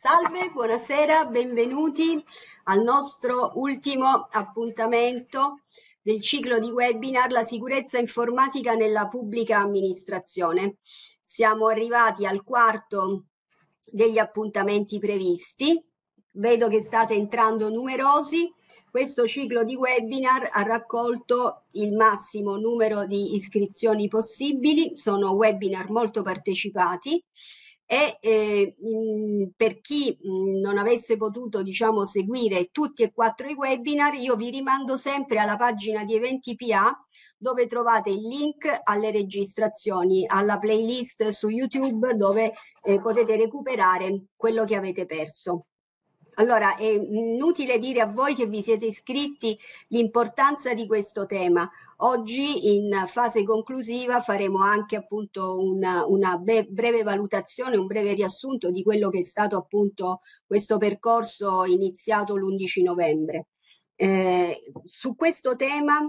Salve, buonasera, benvenuti al nostro ultimo appuntamento del ciclo di webinar La sicurezza informatica nella pubblica amministrazione. Siamo arrivati al quarto degli appuntamenti previsti. Vedo che state entrando numerosi. Questo ciclo di webinar ha raccolto il massimo numero di iscrizioni possibili, sono webinar molto partecipati e eh, mh, per chi mh, mhmm, non avesse potuto diciamo, seguire tutti e quattro i webinar, io vi rimando sempre alla pagina di Eventi PA dove trovate il link alle registrazioni, alla playlist su YouTube dove eh, potete recuperare quello che avete perso. Allora è inutile dire a voi che vi siete iscritti l'importanza di questo tema. Oggi in fase conclusiva faremo anche appunto una, una breve valutazione, un breve riassunto di quello che è stato appunto questo percorso iniziato l'11 novembre. Eh, su questo tema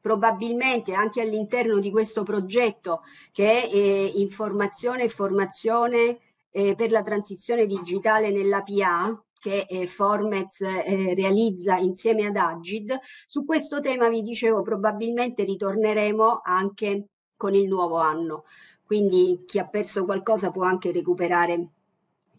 probabilmente anche all'interno di questo progetto che è eh, informazione e formazione eh, per la transizione digitale nella PA, che eh, Formez eh, realizza insieme ad Agid. Su questo tema vi dicevo probabilmente ritorneremo anche con il nuovo anno, quindi chi ha perso qualcosa può anche recuperare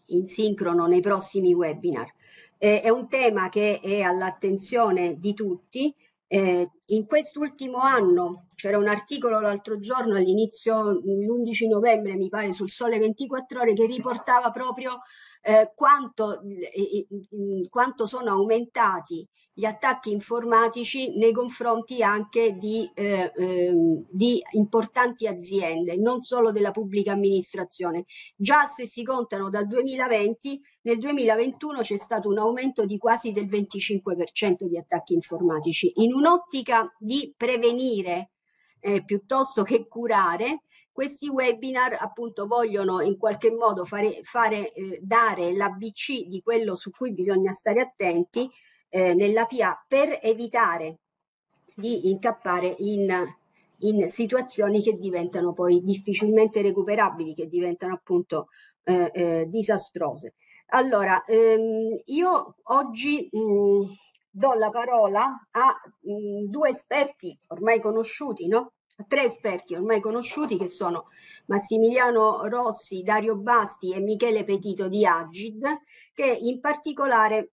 in sincrono nei prossimi webinar. Eh, è un tema che è all'attenzione di tutti. Eh, in quest'ultimo anno c'era un articolo l'altro giorno all'inizio, mm, l'11 novembre mi pare, sul Sole 24 ore che riportava proprio eh, quanto, eh, mm, quanto, sono aumentati gli attacchi informatici nei confronti anche di, eh, ehm, di, importanti aziende, non solo della pubblica amministrazione. Già se si contano dal 2020, nel 2021 c'è stato un aumento di quasi del 25% di attacchi informatici, in un'ottica di prevenire eh, piuttosto che curare questi webinar appunto vogliono in qualche modo fare, fare eh, dare l'ABC di quello su cui bisogna stare attenti eh, nella PA per evitare di incappare in, in, situazioni che diventano poi difficilmente recuperabili, che diventano appunto eh, eh, disastrose. Allora, ehm, io oggi mh, mm, do la parola a mh, mm, due esperti ormai conosciuti, no? tre esperti ormai conosciuti che sono Massimiliano Rossi, Dario Basti e Michele Petito di Agid, che in particolare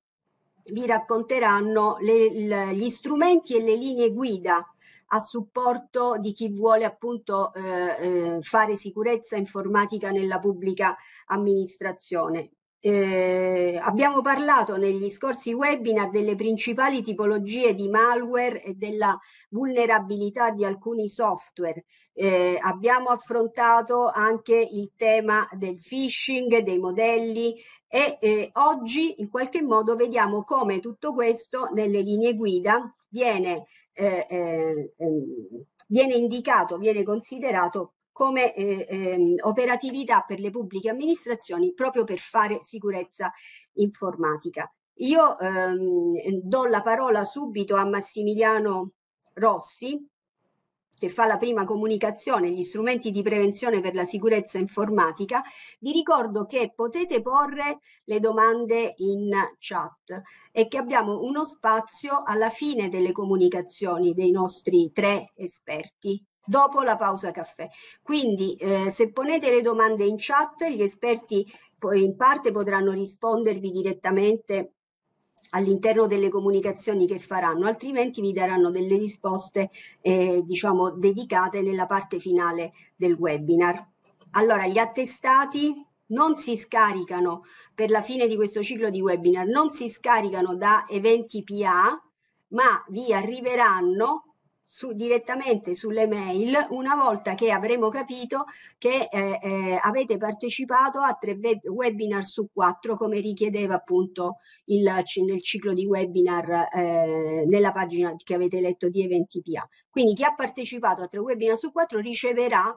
vi racconteranno le, gli strumenti e le linee guida a supporto di chi vuole appunto eh, eh, fare sicurezza informatica nella pubblica amministrazione. Eh, abbiamo parlato negli scorsi webinar delle principali tipologie di malware e della vulnerabilità di alcuni software. Eh, abbiamo affrontato anche il tema del phishing, dei modelli e eh, oggi in qualche modo vediamo come tutto questo nelle linee guida viene, eh, eh, ehm, viene indicato, viene considerato come eh, eh, operatività per le pubbliche amministrazioni proprio per fare sicurezza informatica. Io ehm, do la parola subito a Massimiliano Rossi che fa la prima comunicazione, gli strumenti di prevenzione per la sicurezza informatica, vi ricordo che potete porre le domande in chat e che abbiamo uno spazio alla fine delle comunicazioni dei nostri tre esperti dopo la pausa caffè. Quindi eh, se ponete le domande in chat, gli esperti poi in parte potranno rispondervi direttamente all'interno delle comunicazioni che faranno, altrimenti vi daranno delle risposte eh, diciamo dedicate nella parte finale del webinar. Allora, gli attestati non si scaricano per la fine di questo ciclo di webinar, non si scaricano da eventi PA, ma vi arriveranno su, direttamente sulle mail una volta che avremo capito che eh, eh, avete partecipato a tre web- webinar su quattro come richiedeva appunto il, nel ciclo di webinar eh, nella pagina che avete letto di Eventi PA. Quindi chi ha partecipato a tre webinar su quattro riceverà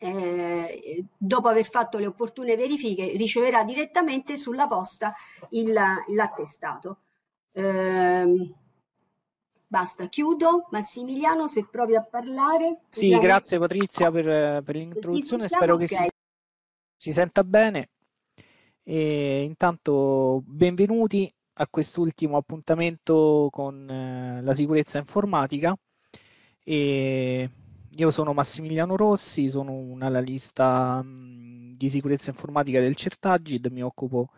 eh, dopo aver fatto le opportune verifiche, riceverà direttamente sulla posta il, l'attestato. Eh, Basta, chiudo. Massimiliano, se provi a parlare. Sì, vediamo. grazie Patrizia per, per l'introduzione, diciamo spero okay. che si, si, senta bene. E intanto benvenuti a quest'ultimo appuntamento con eh, la sicurezza informatica. E io sono Massimiliano Rossi, sono un analista mh, mm, di sicurezza informatica del Certagid, mi occupo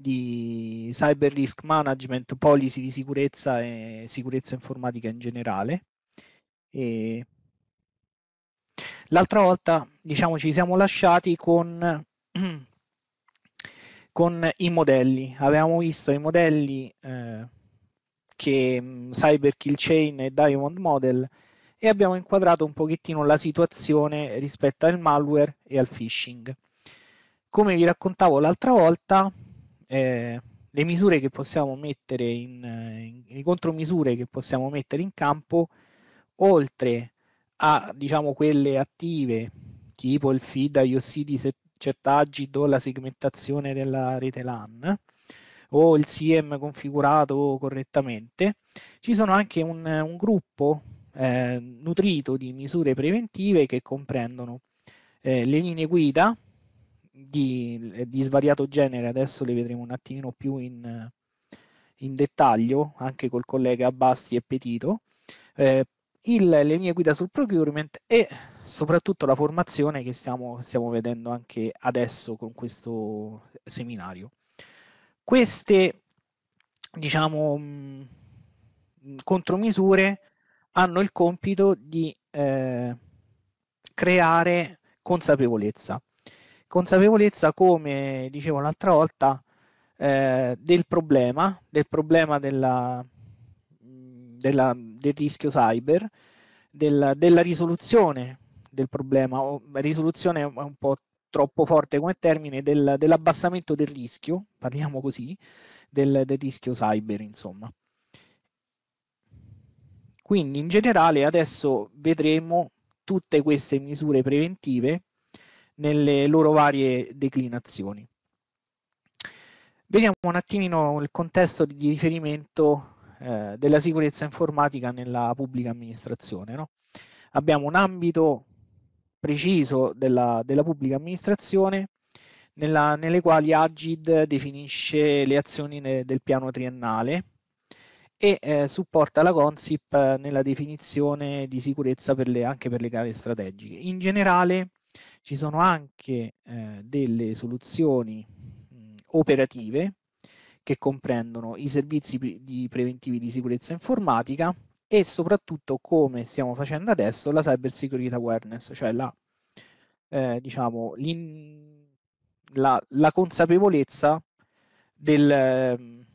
di cyber risk management, policy di sicurezza e sicurezza informatica in generale. E l'altra volta, diciamo, ci siamo lasciati con, con i modelli. Avevamo visto i modelli eh, che mm, Cyber Kill Chain e Diamond Model e abbiamo inquadrato un pochettino la situazione rispetto al malware e al phishing. Come vi raccontavo l'altra volta, eh, le misure che possiamo mettere in, eh, in, in, contromisure che possiamo mettere in campo oltre a diciamo quelle attive tipo il feed IOC di certaggi o la segmentazione della rete LAN o il SIEM configurato correttamente ci sono anche un, un gruppo eh, nutrito di misure preventive che comprendono eh, le linee guida di, di, svariato genere, adesso le vedremo un attimino più in, in dettaglio, anche col collega Basti e Petito, eh, il, le mie guida sul procurement e soprattutto la formazione che stiamo, stiamo vedendo anche adesso con questo seminario. Queste, diciamo, contromisure hanno il compito di eh, creare consapevolezza consapevolezza, come dicevo l'altra volta, eh, del problema, del problema della, della, del rischio cyber, del, della risoluzione del problema, o, risoluzione è un po' troppo forte come termine, del, dell'abbassamento del rischio, parliamo così, del, del rischio cyber, insomma. Quindi in generale adesso vedremo tutte queste misure preventive nelle loro varie declinazioni. Vediamo un attimino il contesto di riferimento eh, della sicurezza informatica nella pubblica amministrazione. No? Abbiamo un ambito preciso della, della pubblica amministrazione nella, nelle quali Agid definisce le azioni ne, del piano triennale e eh, supporta la Consip eh, nella definizione di sicurezza per le, anche per le gare strategiche. In generale ci sono anche eh, delle soluzioni mh, mm, operative che comprendono i servizi di preventivi di sicurezza informatica e soprattutto come stiamo facendo adesso la cyber security awareness, cioè la, eh, diciamo, la, la consapevolezza del, ehm,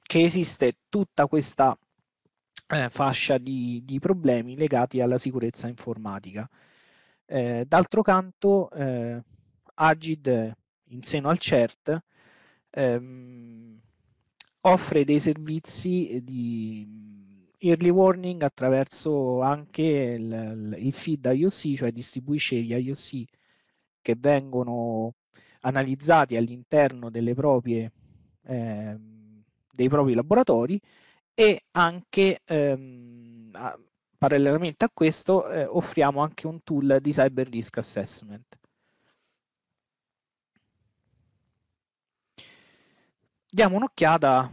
che esiste tutta questa eh, fascia di, di problemi legati alla sicurezza informatica. Eh, d'altro canto, eh, Agid in seno al CERT ehm, offre dei servizi di early warning attraverso anche il, il feed IOC, cioè distribuisce gli IOC che vengono analizzati all'interno delle proprie, eh, dei propri laboratori e anche ehm, parallelamente a questo eh, offriamo anche un tool di cyber risk assessment. Diamo un'occhiata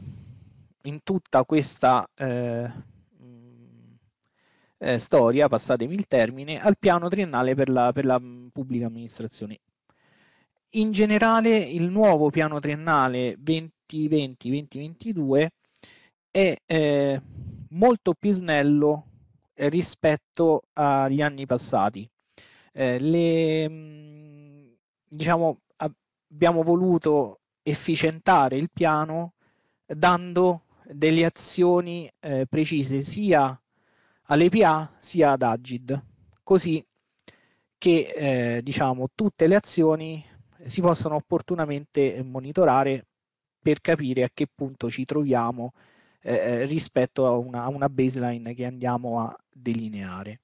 in tutta questa eh, mm, eh, storia, passatemi il termine, al piano triennale per la, per la mm, pubblica amministrazione. In generale il nuovo piano triennale 2020-2022 è eh, molto più snello rispetto agli anni passati. Eh, le, mm, diciamo, abbiamo voluto efficientare il piano dando delle azioni eh, precise sia all'EPA sia ad Agid, così che eh, diciamo, tutte le azioni si possono opportunamente monitorare per capire a che punto ci troviamo eh, eh, rispetto a una, a una baseline che andiamo a delineare.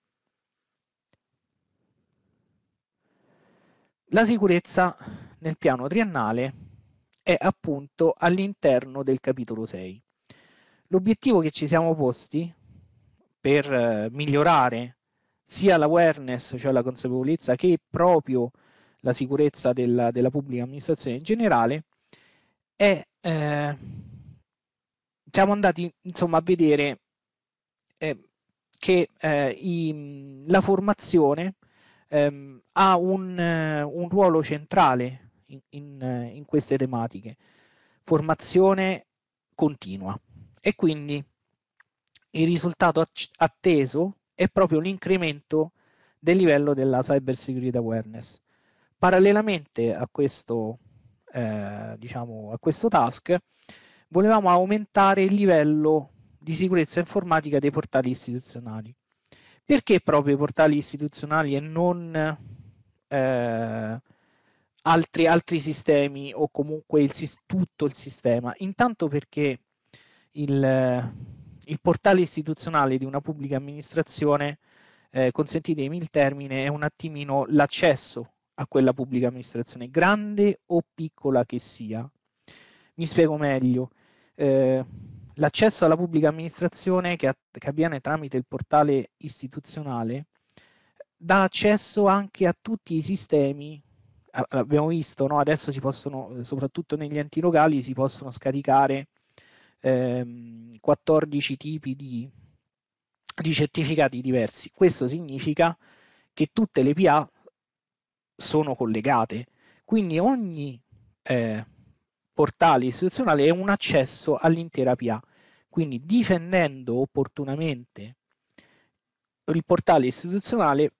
La sicurezza nel piano triennale è appunto all'interno del capitolo 6. L'obiettivo che ci siamo posti per eh, migliorare sia l'awareness, cioè la consapevolezza, che proprio la sicurezza della, della pubblica amministrazione in generale, è eh, siamo andati insomma a vedere eh, che eh, i, la formazione ehm, ha un, un, ruolo centrale in, in, in, queste tematiche, formazione continua e quindi il risultato atteso è proprio l'incremento del livello della cyber security awareness. Parallelamente a questo, eh, diciamo, a questo task, volevamo aumentare il livello di sicurezza informatica dei portali istituzionali. Perché proprio i portali istituzionali e non eh, altri, altri, sistemi o comunque il, tutto il sistema? Intanto perché il, il portale istituzionale di una pubblica amministrazione, eh, consentitemi il termine, è un attimino l'accesso a quella pubblica amministrazione, grande o piccola che sia. Mi spiego meglio. Eh, l'accesso alla pubblica amministrazione che, che avviene tramite il portale istituzionale dà accesso anche a tutti i sistemi abbiamo visto, no? adesso si possono, eh, soprattutto negli enti locali, si possono scaricare ehm, 14 tipi di, di, certificati diversi. Questo significa che tutte le PA sono collegate, quindi ogni eh, portale istituzionale e un accesso all'intera PA. Quindi difendendo opportunamente il portale istituzionale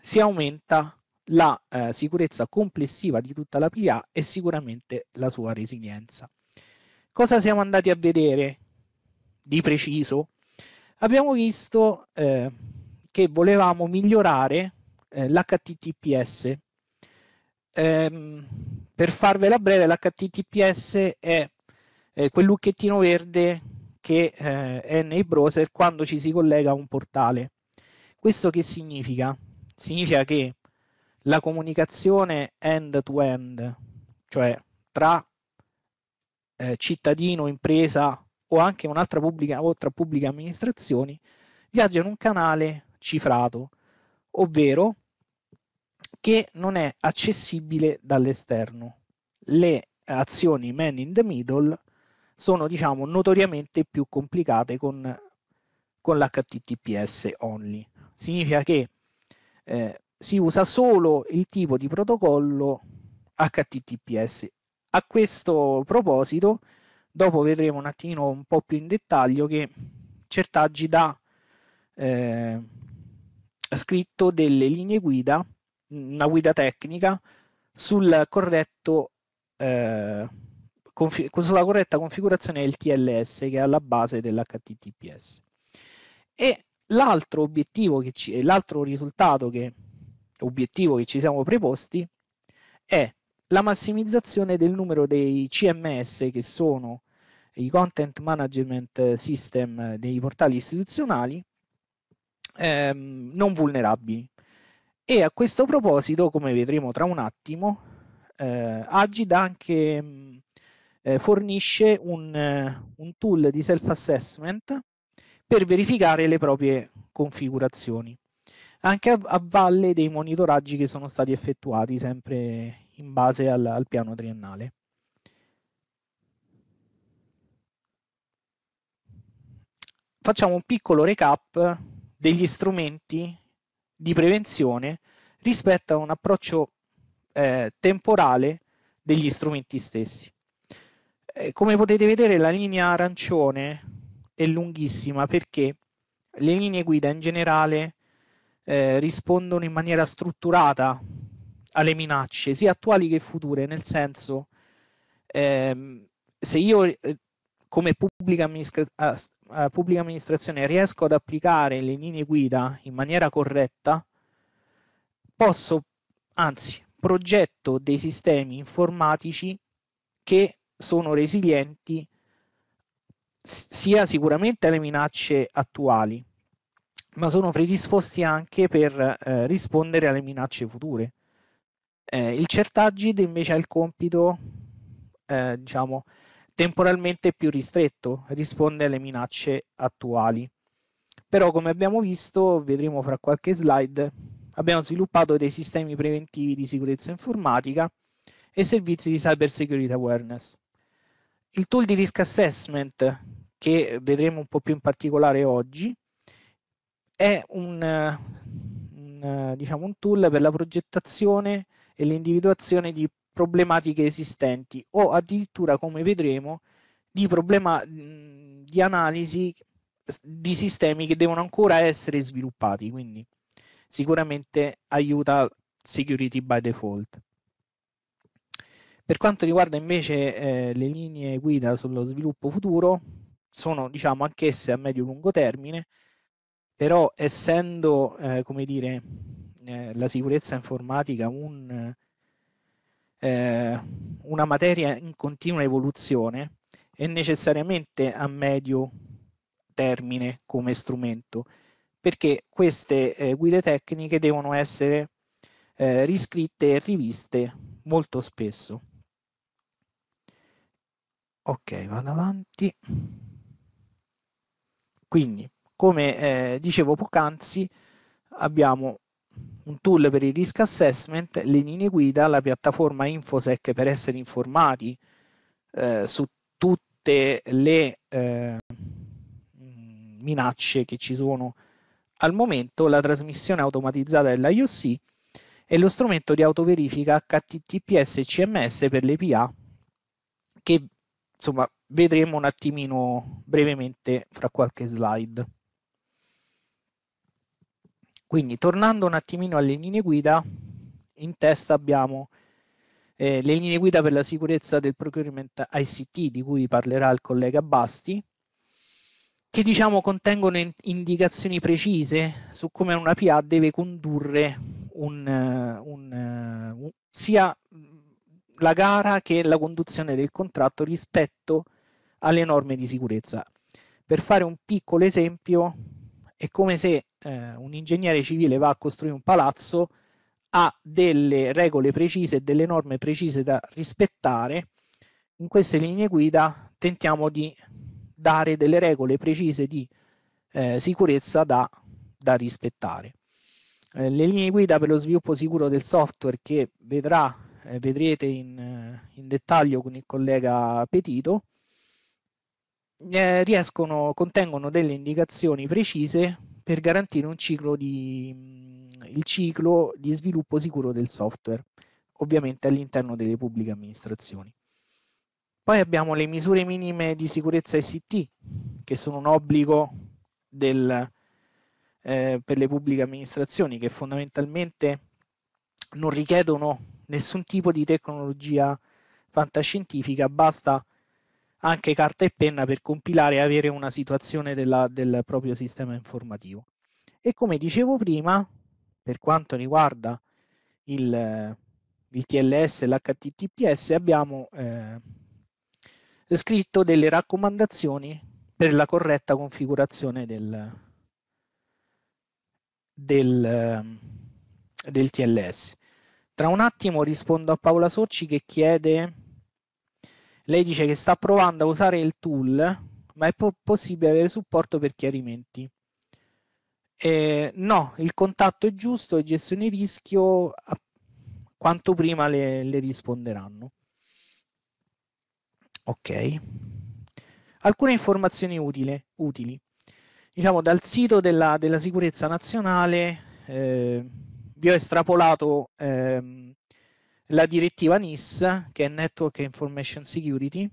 si aumenta la eh, sicurezza complessiva di tutta la PA e sicuramente la sua resilienza. Cosa siamo andati a vedere di preciso? Abbiamo visto eh, che volevamo migliorare eh, l'HTTPS. Ehm, per farvela breve, l'HTTPS è eh, quel lucchettino verde che eh, è nei browser quando ci si collega a un portale. Questo che significa? Significa che la comunicazione end-to-end, cioè tra eh, cittadino, impresa o anche un'altra pubblica o tra pubbliche amministrazioni, viaggia in un canale cifrato, ovvero che non è accessibile dall'esterno. Le azioni man in the middle sono diciamo notoriamente più complicate con, con l'HTTPS only. Significa che eh, si usa solo il tipo di protocollo HTTPS. A questo proposito, dopo vedremo un attimino un po' più in dettaglio che Certaggi dà eh, scritto delle linee guida una guida tecnica sul corretto, eh, confi- sulla corretta configurazione del TLS che è alla base dell'HTTPS. E l'altro obiettivo che ci, l'altro risultato che, obiettivo che ci siamo preposti è la massimizzazione del numero dei CMS che sono i content management system dei portali istituzionali ehm, non vulnerabili. E a questo proposito, come vedremo tra un attimo, eh, Agid anche mm, eh, fornisce un, eh, un tool di self-assessment per verificare le proprie configurazioni, anche a, a, valle dei monitoraggi che sono stati effettuati sempre in base al, al piano triennale. Facciamo un piccolo recap degli strumenti di prevenzione rispetto a un approccio eh, temporale degli strumenti stessi. Eh, come potete vedere la linea arancione è lunghissima perché le linee guida in generale eh, rispondono in maniera strutturata alle minacce, sia attuali che future, nel senso ehm, se io eh, come pubblica amministra- eh, pubblica amministrazione riesco ad applicare le linee guida in maniera corretta, posso, anzi, progetto dei sistemi informatici che sono resilienti sia sicuramente alle minacce attuali, ma sono predisposti anche per eh, rispondere alle minacce future. Eh, il CertAgid invece ha il compito, eh, diciamo, temporalmente più ristretto, risponde alle minacce attuali. Però come abbiamo visto, vedremo fra qualche slide, abbiamo sviluppato dei sistemi preventivi di sicurezza informatica e servizi di cyber security awareness. Il tool di risk assessment, che vedremo un po' più in particolare oggi, è un, un, diciamo, un tool per la progettazione e l'individuazione di problematiche esistenti o addirittura, come vedremo, di, problema, di analisi di sistemi che devono ancora essere sviluppati. Quindi sicuramente aiuta security by default. Per quanto riguarda invece eh, le linee guida sullo sviluppo futuro, sono diciamo anch'esse a medio-lungo termine, però essendo eh, come dire, eh, la sicurezza informatica un, eh, una materia in continua evoluzione e necessariamente a medio termine come strumento, perché queste eh, guide tecniche devono essere eh, riscritte e riviste molto spesso. Ok, vado avanti. Quindi, come eh, dicevo poc'anzi, abbiamo un tool per il risk assessment, le linee guida, la piattaforma InfoSec per essere informati eh, su tutte le eh, minacce che ci sono al momento, la trasmissione automatizzata dell'IOC e lo strumento di autoverifica HTTPS e CMS per le PA che insomma vedremo un attimino brevemente fra qualche slide. Quindi tornando un attimino alle linee guida, in testa abbiamo eh, le linee guida per la sicurezza del procurement ICT di cui parlerà il collega Basti, che diciamo contengono in indicazioni precise su come una PA deve condurre un, eh, un, eh, un, sia la gara che la conduzione del contratto rispetto alle norme di sicurezza. Per fare un piccolo esempio, è come se eh, un ingegnere civile va a costruire un palazzo, ha delle regole precise e delle norme precise da rispettare. In queste linee guida tentiamo di dare delle regole precise di eh, sicurezza da, da rispettare. Eh, le linee guida per lo sviluppo sicuro del software che vedrà, eh, vedrete in, eh, in dettaglio con il collega Petito, eh, riescono, contengono delle indicazioni precise per garantire un ciclo di, mm, il ciclo di sviluppo sicuro del software, ovviamente all'interno delle pubbliche amministrazioni. Poi abbiamo le misure minime di sicurezza ICT, che sono un obbligo del, eh, per le pubbliche amministrazioni, che fondamentalmente non richiedono nessun tipo di tecnologia fantascientifica, basta anche carta e penna per compilare e avere una situazione della, del proprio sistema informativo. E come dicevo prima, per quanto riguarda il, il TLS e l'HTTPS, abbiamo eh, scritto delle raccomandazioni per la corretta configurazione del, del, del TLS. Tra un attimo rispondo a Paola Sorci che chiede lei dice che sta provando a usare il tool, ma è po- possibile avere supporto per chiarimenti. Eh, no, il contatto è giusto e gestione rischio quanto prima le, le risponderanno. Ok. Alcune informazioni utile, utili. Diciamo, dal sito della, della sicurezza nazionale eh, vi ho estrapolato eh, la direttiva NIS, che è Network Information Security,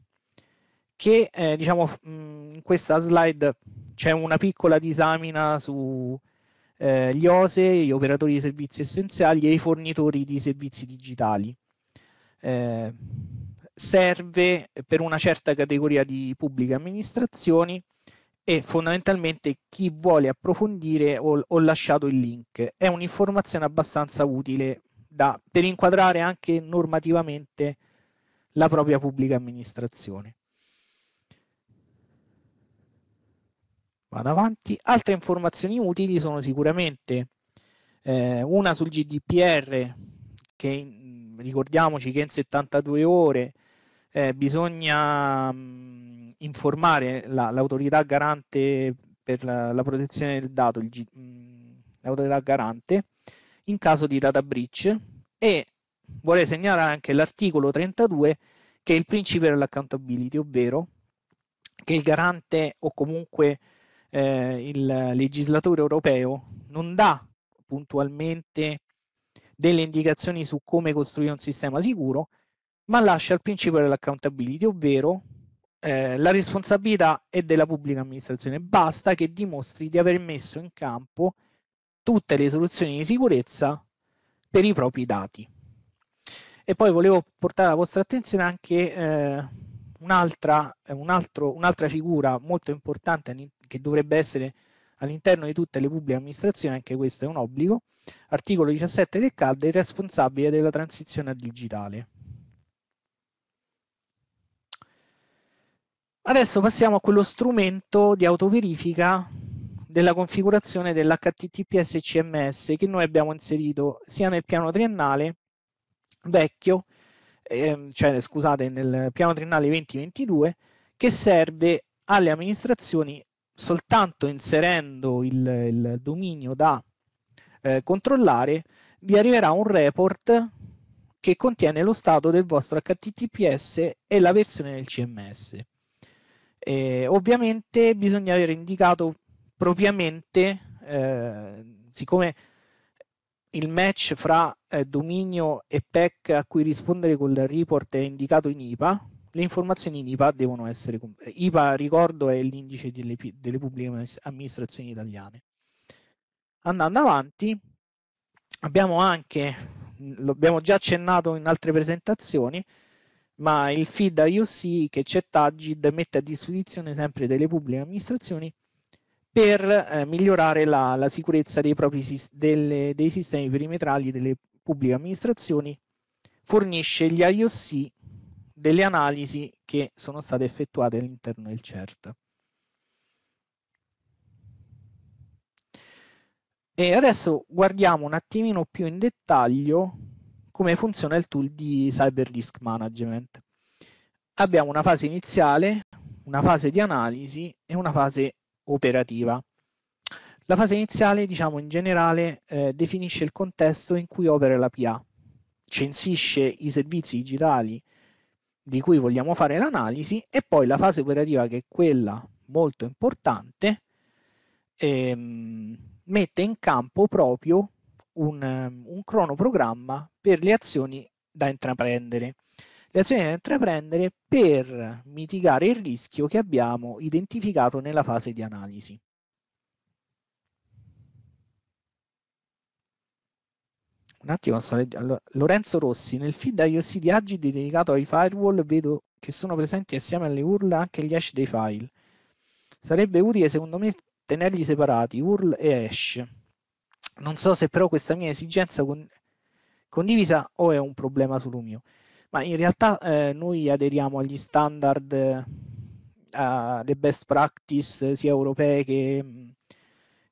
che eh, diciamo mm, in questa slide c'è una piccola disamina sugli eh, OSE, gli operatori di servizi essenziali e i fornitori di servizi digitali. Eh, serve per una certa categoria di pubbliche amministrazioni e fondamentalmente chi vuole approfondire ho, ho lasciato il link. È un'informazione abbastanza utile da, per inquadrare anche normativamente la propria pubblica amministrazione. Vado avanti. Altre informazioni utili sono sicuramente eh, una sul GDPR, che in, ricordiamoci che in 72 ore eh, bisogna mh, mm, informare la, l'autorità garante per la, la protezione del dato, il, mh, mm, l'autorità garante, in caso di data breach e vorrei segnalare anche l'articolo 32 che è il principio dell'accountability, ovvero che il garante o comunque eh, il legislatore europeo non dà puntualmente delle indicazioni su come costruire un sistema sicuro, ma lascia il principio dell'accountability, ovvero eh, la responsabilità è della pubblica amministrazione, basta che dimostri di aver messo in campo tutte le soluzioni di sicurezza per i propri dati. E poi volevo portare alla vostra attenzione anche eh, un'altra, eh, un un figura molto importante che dovrebbe essere all'interno di tutte le pubbliche amministrazioni, anche questo è un obbligo, articolo 17 del CAD, il responsabile della transizione digitale. Adesso passiamo a quello strumento di autoverifica della configurazione dell'HTTPS CMS che noi abbiamo inserito sia nel piano triennale vecchio, eh, cioè scusate, nel piano triennale 2022, che serve alle amministrazioni soltanto inserendo il, il dominio da eh, controllare, vi arriverà un report che contiene lo stato del vostro HTTPS e la versione del CMS. Eh, ovviamente bisogna aver indicato propriamente, eh, siccome il match fra eh, dominio e PEC a cui rispondere col report è indicato in IPA, le informazioni in IPA devono essere... IPA, ricordo, è l'indice delle, delle pubbliche amministrazioni italiane. Andando avanti, abbiamo anche, l'abbiamo già accennato in altre presentazioni, ma il feed IOC che c'è Tagid mette a disposizione sempre delle pubbliche amministrazioni per eh, migliorare la, la, sicurezza dei, propri, delle, dei sistemi perimetrali delle pubbliche amministrazioni, fornisce gli IOC delle analisi che sono state effettuate all'interno del CERT. E adesso guardiamo un attimino più in dettaglio come funziona il tool di Cyber Risk Management. Abbiamo una fase iniziale, una fase di analisi e una fase operativa. La fase iniziale, diciamo in generale, eh, definisce il contesto in cui opera la PA, censisce i servizi digitali di cui vogliamo fare l'analisi e poi la fase operativa, che è quella molto importante, ehm, mette in campo proprio un, ehm, un cronoprogramma per le azioni da intraprendere le azioni da intraprendere per mitigare il rischio che abbiamo identificato nella fase di analisi. Un attimo, allora, Lorenzo Rossi, nel feed IOC di Agid dedicato ai firewall vedo che sono presenti assieme alle URL anche gli hash dei file. Sarebbe utile secondo me tenerli separati, URL e hash. Non so se però questa mia esigenza con... condivisa o è un problema solo mio ma in realtà eh, noi aderiamo agli standard, eh, alle best practice sia europee che,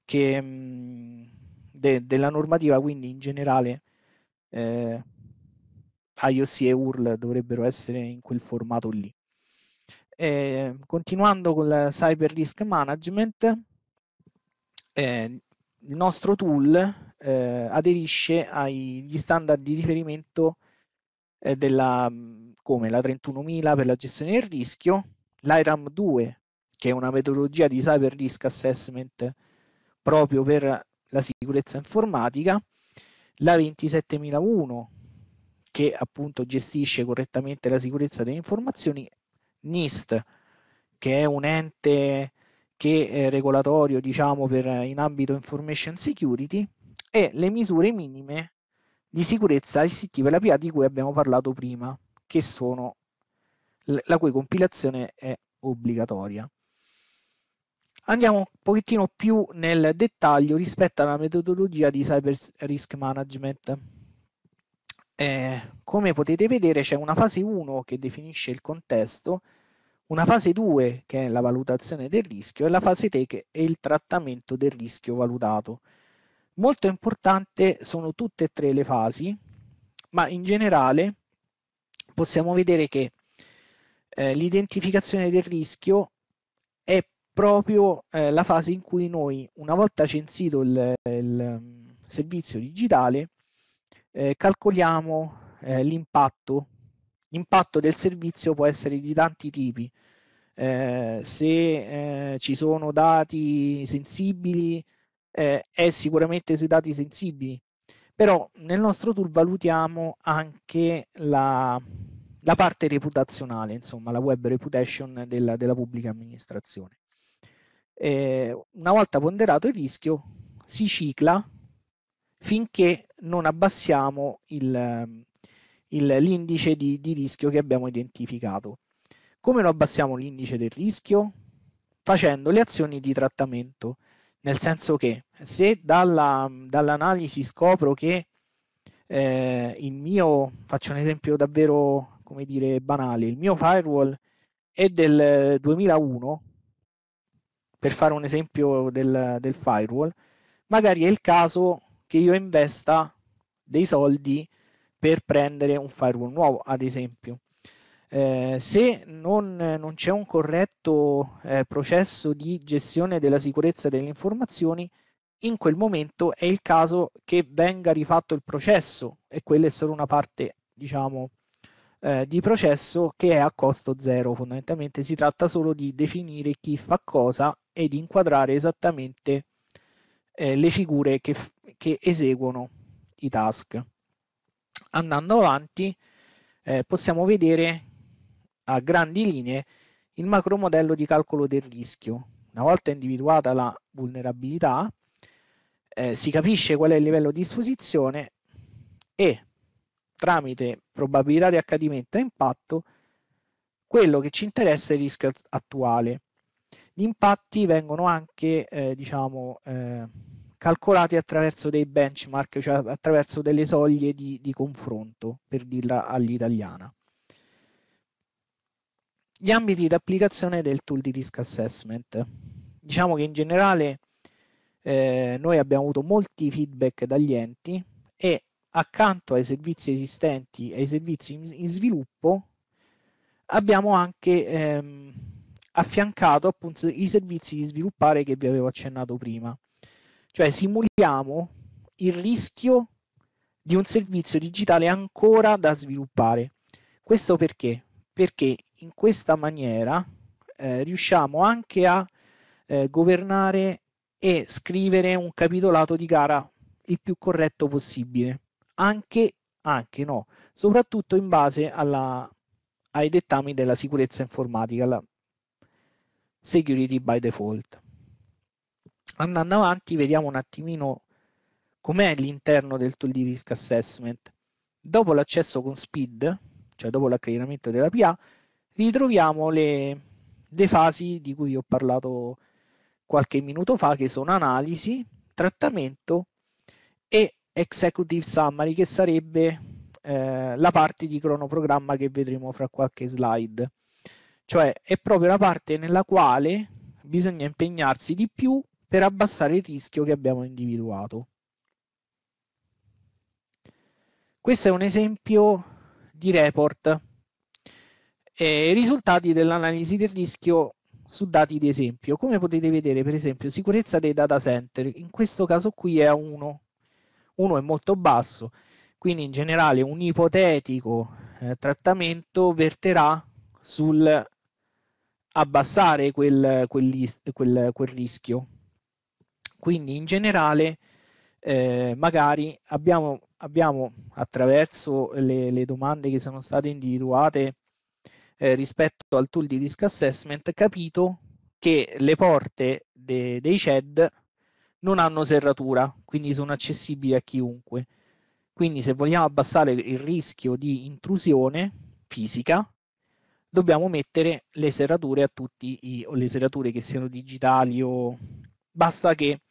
che mm, de, della normativa, quindi in generale eh, IOC e URL dovrebbero essere in quel formato lì. Eh, continuando con il Cyber Risk Management, eh, il nostro tool eh, aderisce agli standard di riferimento eh, della, mm, come la 31000 per la gestione del rischio, l'IRAM 2, che è una metodologia di cyber risk assessment proprio per la sicurezza informatica, la 27001 che appunto gestisce correttamente la sicurezza delle informazioni, NIST che è un ente che è regolatorio diciamo per eh, in ambito information security e le misure minime di sicurezza istitutiva e la PA di cui abbiamo parlato prima, che sono la cui compilazione è obbligatoria. Andiamo un pochettino più nel dettaglio rispetto alla metodologia di Cyber Risk Management. Eh, come potete vedere c'è una fase 1 che definisce il contesto, una fase 2 che è la valutazione del rischio e la fase 3 che è il trattamento del rischio valutato. Molto importante sono tutte e tre le fasi, ma in generale possiamo vedere che eh, l'identificazione del rischio è proprio eh, la fase in cui noi, una volta censito il, il mm, servizio digitale, eh, calcoliamo eh, l'impatto. L'impatto del servizio può essere di tanti tipi. Eh, se eh, ci sono dati sensibili, eh, è sicuramente sui dati sensibili, però nel nostro tool valutiamo anche la, la parte reputazionale, insomma la web reputation della, della pubblica amministrazione. Eh, una volta ponderato il rischio, si cicla finché non abbassiamo l'indice di, di rischio che abbiamo identificato. Come lo abbassiamo l'indice del rischio? Facendo le azioni di trattamento. Nel senso che se dalla, dall'analisi scopro che eh, il mio, faccio un esempio davvero, come dire, banale, il mio firewall è del 2001, per fare un esempio del, del firewall, magari è il caso che io investa dei soldi per prendere un firewall nuovo, ad esempio. Eh, se non, non, c'è un corretto eh, processo di gestione della sicurezza delle informazioni, in quel momento è il caso che venga rifatto il processo e quella è solo una parte, diciamo, eh, di processo che è a costo zero. Fondamentalmente si tratta solo di definire chi fa cosa e di inquadrare esattamente eh, le figure che, che eseguono i task. Andando avanti eh, possiamo vedere a grandi linee il macromodello di calcolo del rischio. Una volta individuata la vulnerabilità, eh, si capisce qual è il livello di esposizione e tramite probabilità di accadimento e impatto quello che ci interessa è il rischio attuale. Gli impatti vengono anche eh, diciamo, eh, calcolati attraverso dei benchmark, cioè attraverso delle soglie di, di confronto, per dirla all'italiana gli ambiti di applicazione del tool di risk assessment. Diciamo che in generale eh, noi abbiamo avuto molti feedback dagli enti e accanto ai servizi esistenti e ai servizi in, in sviluppo abbiamo anche ehm, affiancato appunto i servizi di sviluppare che vi avevo accennato prima. Cioè simuliamo il rischio di un servizio digitale ancora da sviluppare. Questo perché? Perché in questa maniera eh, riusciamo anche a eh, governare e scrivere un capitolato di gara il più corretto possibile, anche, anche no, soprattutto in base alla, ai dettami della sicurezza informatica, la security by default. Andando avanti vediamo un attimino com'è l'interno del tool di risk assessment. Dopo l'accesso con SPID, cioè dopo l'accreditamento della PA, ritroviamo le, le fasi di cui ho parlato qualche minuto fa, che sono analisi, trattamento e executive summary, che sarebbe eh, la parte di cronoprogramma che vedremo fra qualche slide. Cioè è proprio la parte nella quale bisogna impegnarsi di più per abbassare il rischio che abbiamo individuato. Questo è un esempio di report eh, i risultati dell'analisi del rischio su dati di esempio. Come potete vedere, per esempio, sicurezza dei data center, in questo caso qui è a 1. 1 è molto basso, quindi in generale un ipotetico eh, trattamento verterà sul abbassare quel, quel, quel, quel rischio. Quindi in generale eh, magari abbiamo, abbiamo attraverso le, le domande che sono state individuate eh, rispetto al tool di risk assessment, capito che le porte de- dei CED non hanno serratura, quindi sono accessibili a chiunque. Quindi se vogliamo abbassare il rischio di intrusione fisica, dobbiamo mettere le serrature a tutti i, o le serrature che siano digitali o basta che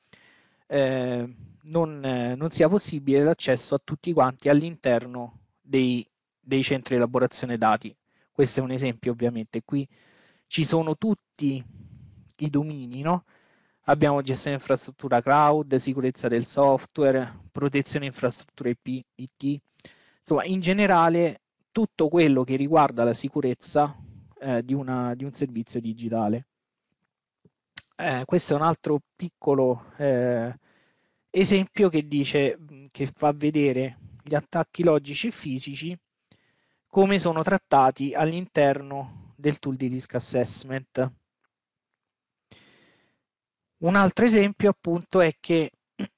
eh, non, eh, non, sia possibile l'accesso a tutti quanti all'interno dei, dei centri di elaborazione dati. Questo è un esempio ovviamente, qui ci sono tutti i domini, no? Abbiamo gestione infrastruttura cloud, sicurezza del software, protezione infrastruttura IP, IT, insomma in generale tutto quello che riguarda la sicurezza eh, di, una, di, un servizio digitale. Eh, questo è un altro piccolo eh, esempio che dice che fa vedere gli attacchi logici e fisici come sono trattati all'interno del tool di risk assessment. Un altro esempio appunto è che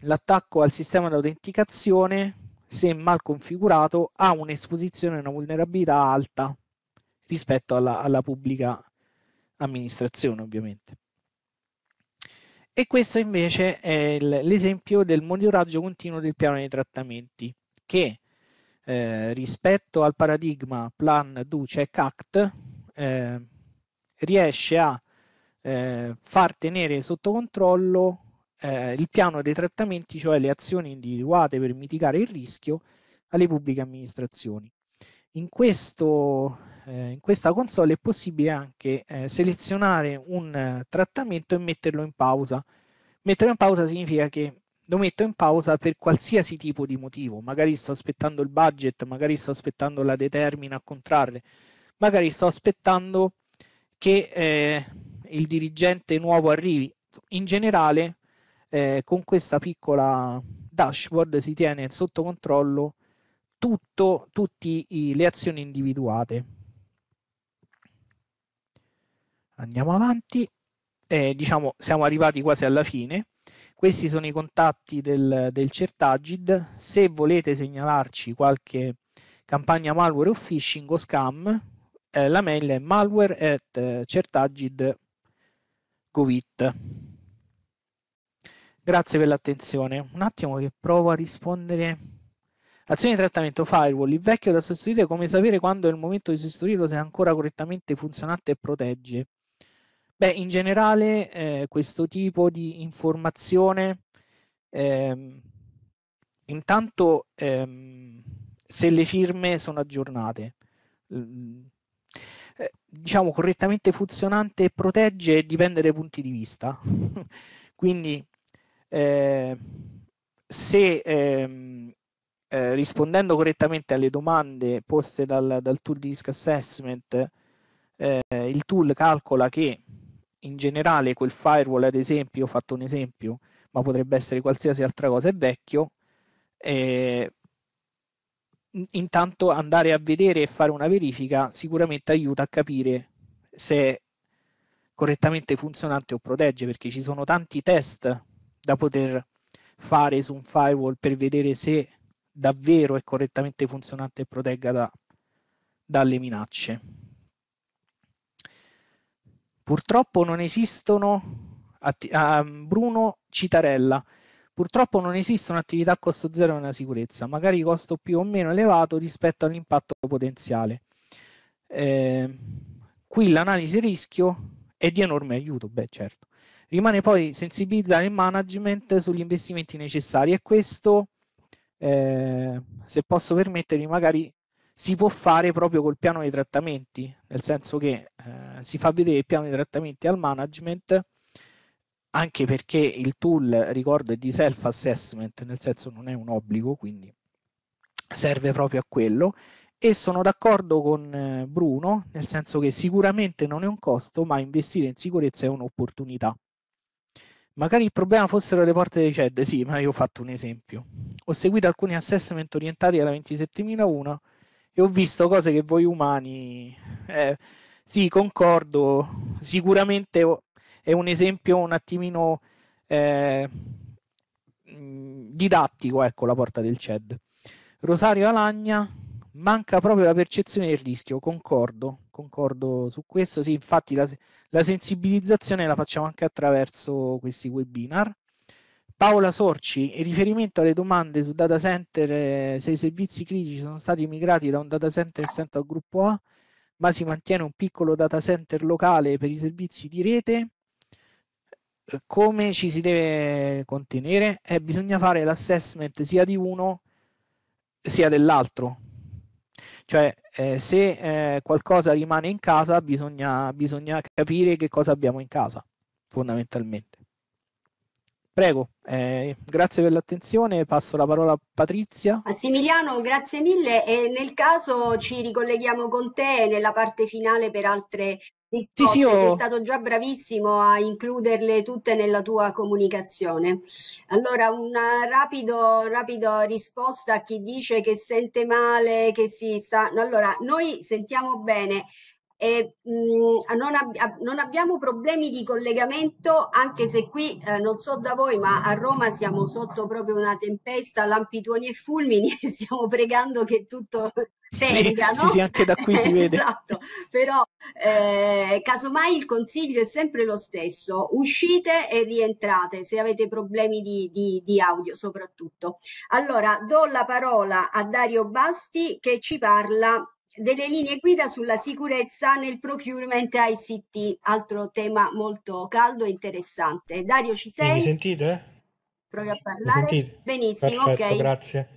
l'attacco al sistema di autenticazione, se mal configurato, ha un'esposizione e una vulnerabilità alta rispetto alla, alla pubblica amministrazione ovviamente. E questo invece è l'esempio del monitoraggio continuo del piano dei trattamenti, che eh, rispetto al paradigma plan, duce e CACT eh, riesce a eh, far tenere sotto controllo eh, il piano dei trattamenti, cioè le azioni individuate per mitigare il rischio alle pubbliche amministrazioni. In, questo, eh, in questa console è possibile anche selezionare un trattamento e metterlo in pausa. Metterlo in pausa significa che lo metto in pausa per qualsiasi tipo di motivo. Magari sto aspettando il budget, magari sto aspettando la determina a contrarre, magari sto aspettando che eh, il dirigente nuovo arrivi. In generale, eh, con questa piccola dashboard si tiene sotto controllo tutto, tutte le azioni individuate. Andiamo avanti. Eh, diciamo, siamo arrivati quasi alla fine questi sono i contatti del, del Certagid. Se volete segnalarci qualche campagna malware o phishing o scam, eh, la mail è malware at eh, certagid.govit. Grazie per l'attenzione. Un attimo che provo a rispondere. Azione di trattamento firewall. Il vecchio da sostituire come sapere quando è il momento di sostituirlo se è ancora correttamente funzionante e protegge. Beh, in generale eh, questo tipo di informazione ehm, intanto ehm, se le firme sono aggiornate, mm, eh, diciamo correttamente funzionante e protegge dipende dai punti di vista. Quindi eh, se ehm, eh, rispondendo correttamente alle domande poste dal, dal tool di risk assessment, eh, il tool calcola che in generale quel firewall, ad esempio, ho fatto un esempio, ma potrebbe essere qualsiasi altra cosa, è vecchio, eh, intanto andare a vedere e fare una verifica sicuramente aiuta a capire se è correttamente funzionante o protegge, perché ci sono tanti test da poter fare su un firewall per vedere se davvero è correttamente funzionante e protegga da, dalle minacce. Purtroppo non esistono, atti- ah, Bruno Citarella, purtroppo non esistono attività a costo zero nella sicurezza, magari costo più o meno elevato rispetto all'impatto potenziale. Eh, qui l'analisi rischio è di enorme aiuto, beh certo. Rimane poi sensibilizzare il management sugli investimenti necessari e questo, eh, se posso permettermi, magari si può fare proprio col piano dei trattamenti, nel senso che eh, si fa vedere il piano dei trattamenti al management anche perché il tool ricordo, è di self-assessment, nel senso non è un obbligo, quindi serve proprio a quello. E sono d'accordo con eh, Bruno, nel senso che sicuramente non è un costo, ma investire in sicurezza è un'opportunità. Magari il problema fossero le porte dei CED, sì, ma io ho fatto un esempio. Ho seguito alcuni assessment orientati alla 27001 e ho visto cose che voi umani, eh, sì, concordo, sicuramente è un esempio un attimino eh, mm, didattico, ecco, la porta del CED. Rosario Alagna, manca proprio la percezione del rischio, concordo, concordo su questo, sì, infatti la, la sensibilizzazione la facciamo anche attraverso questi webinar. Paola Sorci, in riferimento alle domande su data center, eh, se i servizi critici sono stati migrati da un data center estento al gruppo A, ma si mantiene un piccolo data center locale per i servizi di rete, eh, come ci si deve contenere? Eh, bisogna fare l'assessment sia di uno sia dell'altro. Cioè, eh, se eh, qualcosa rimane in casa, bisogna, bisogna capire che cosa abbiamo in casa, fondamentalmente. Prego, eh, grazie per l'attenzione, passo la parola a Patrizia. Massimiliano, grazie mille e nel caso ci ricolleghiamo con te nella parte finale per altre risposte. Sì, sì, io... Sei stato già bravissimo a includerle tutte nella tua comunicazione. Allora, una rapido, rapido risposta a chi dice che sente male, che si sta... Allora, noi sentiamo bene e mh, mm, non, ab- non, abbiamo problemi di collegamento anche se qui eh, non so da voi ma a Roma siamo sotto proprio una tempesta lampi tuoni e fulmini e stiamo pregando che tutto tenga sì, no? sì, sì anche da qui si vede esatto però eh, casomai il consiglio è sempre lo stesso uscite e rientrate se avete problemi di, di, di audio soprattutto allora do la parola a Dario Basti che ci parla delle linee guida sulla sicurezza nel procurement ICT, altro tema molto caldo e interessante. Dario, ci sei? Mi sentite? Provi a parlare. Benissimo, Perfetto, ok. Grazie.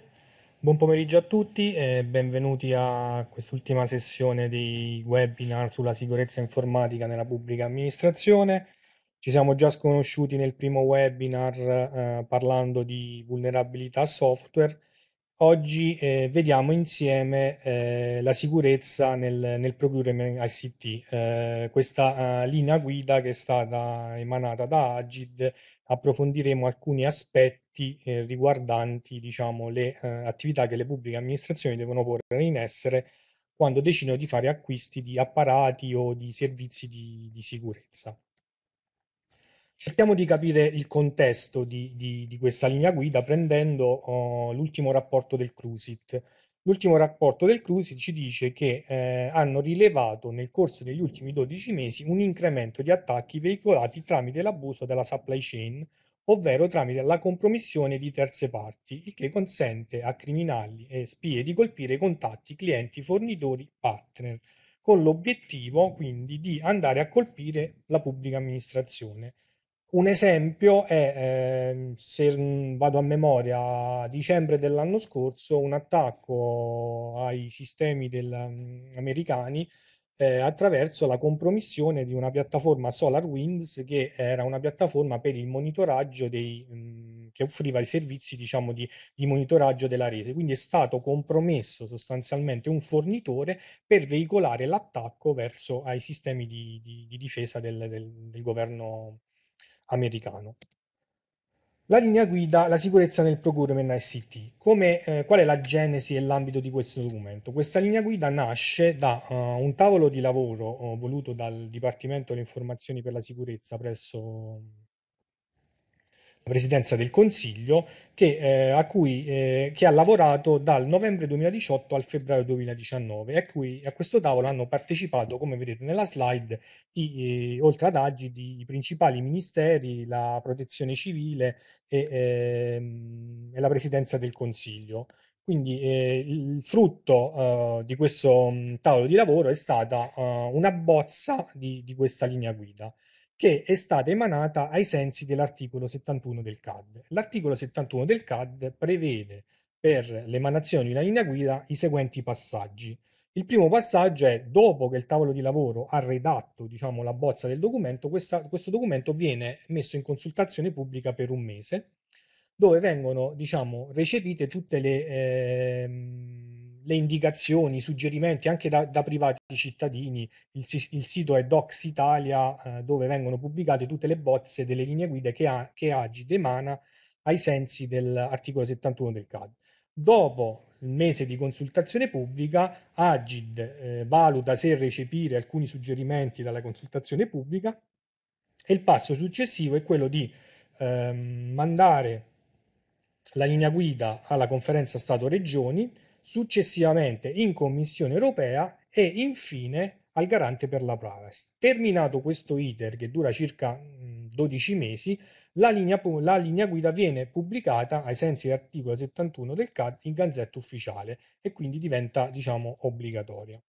Buon pomeriggio a tutti e benvenuti a quest'ultima sessione di webinar sulla sicurezza informatica nella pubblica amministrazione. Ci siamo già sconosciuti nel primo webinar eh, parlando di vulnerabilità software Oggi eh, vediamo insieme eh, la sicurezza nel, nel procurement ICT, eh, questa eh, linea guida che è stata emanata da Agid, approfondiremo alcuni aspetti eh, riguardanti diciamo, le eh, attività che le pubbliche amministrazioni devono porre in essere quando decidono di fare acquisti di apparati o di servizi di, di sicurezza. Cerchiamo di capire il contesto di, di, di questa linea guida prendendo oh, l'ultimo rapporto del Crusit. L'ultimo rapporto del Crusit ci dice che eh, hanno rilevato nel corso degli ultimi 12 mesi un incremento di attacchi veicolati tramite l'abuso della supply chain, ovvero tramite la compromissione di terze parti, il che consente a criminali e spie di colpire contatti, clienti, fornitori, partner, con l'obiettivo quindi di andare a colpire la pubblica amministrazione. Un esempio è, eh, se mm, vado a memoria, a dicembre dell'anno scorso, un attacco ai sistemi del, mm, americani eh, attraverso la compromissione di una piattaforma SolarWinds che era una piattaforma per il monitoraggio dei, mh, mm, che offriva i servizi diciamo, di, di, monitoraggio della rete. Quindi è stato compromesso sostanzialmente un fornitore per veicolare l'attacco verso ai sistemi di, di, di difesa del, del, del governo americano. La linea guida La sicurezza nel procurement ICT. Come, eh, qual è la genesi e l'ambito di questo documento? Questa linea guida nasce da uh, un tavolo di lavoro uh, voluto dal Dipartimento delle Informazioni per la Sicurezza presso la Presidenza del Consiglio, che, eh, a cui, eh, che ha lavorato dal novembre 2018 al febbraio 2019 e a, cui, a questo tavolo hanno partecipato, come vedete nella slide, i, eh, oltre ad Agi, i principali ministeri, la protezione civile e, ehm, e la Presidenza del Consiglio. Quindi eh, il frutto eh, di questo mh, mm, tavolo di lavoro è stata eh, una bozza di, di, questa linea guida che è stata emanata ai sensi dell'articolo 71 del CAD. L'articolo 71 del CAD prevede per l'emanazione di una linea guida i seguenti passaggi. Il primo passaggio è dopo che il tavolo di lavoro ha redatto diciamo, la bozza del documento, questa, questo documento viene messo in consultazione pubblica per un mese, dove vengono diciamo, recepite tutte le, eh, le indicazioni, i suggerimenti anche da, da privati cittadini. Il, il, sito è Docs Italia, eh, dove vengono pubblicate tutte le bozze delle linee guida che, ha, che Agid emana ai sensi dell'articolo 71 del CAD. Dopo il mese di consultazione pubblica, Agid eh, valuta se recepire alcuni suggerimenti dalla consultazione pubblica e il passo successivo è quello di eh, mandare la linea guida alla conferenza Stato-Regioni successivamente in Commissione europea e infine al garante per la privacy. Terminato questo iter che dura circa 12 mesi, la linea, la linea guida viene pubblicata ai sensi dell'articolo 71 del CAD in Gazzetta Ufficiale e quindi diventa diciamo obbligatoria.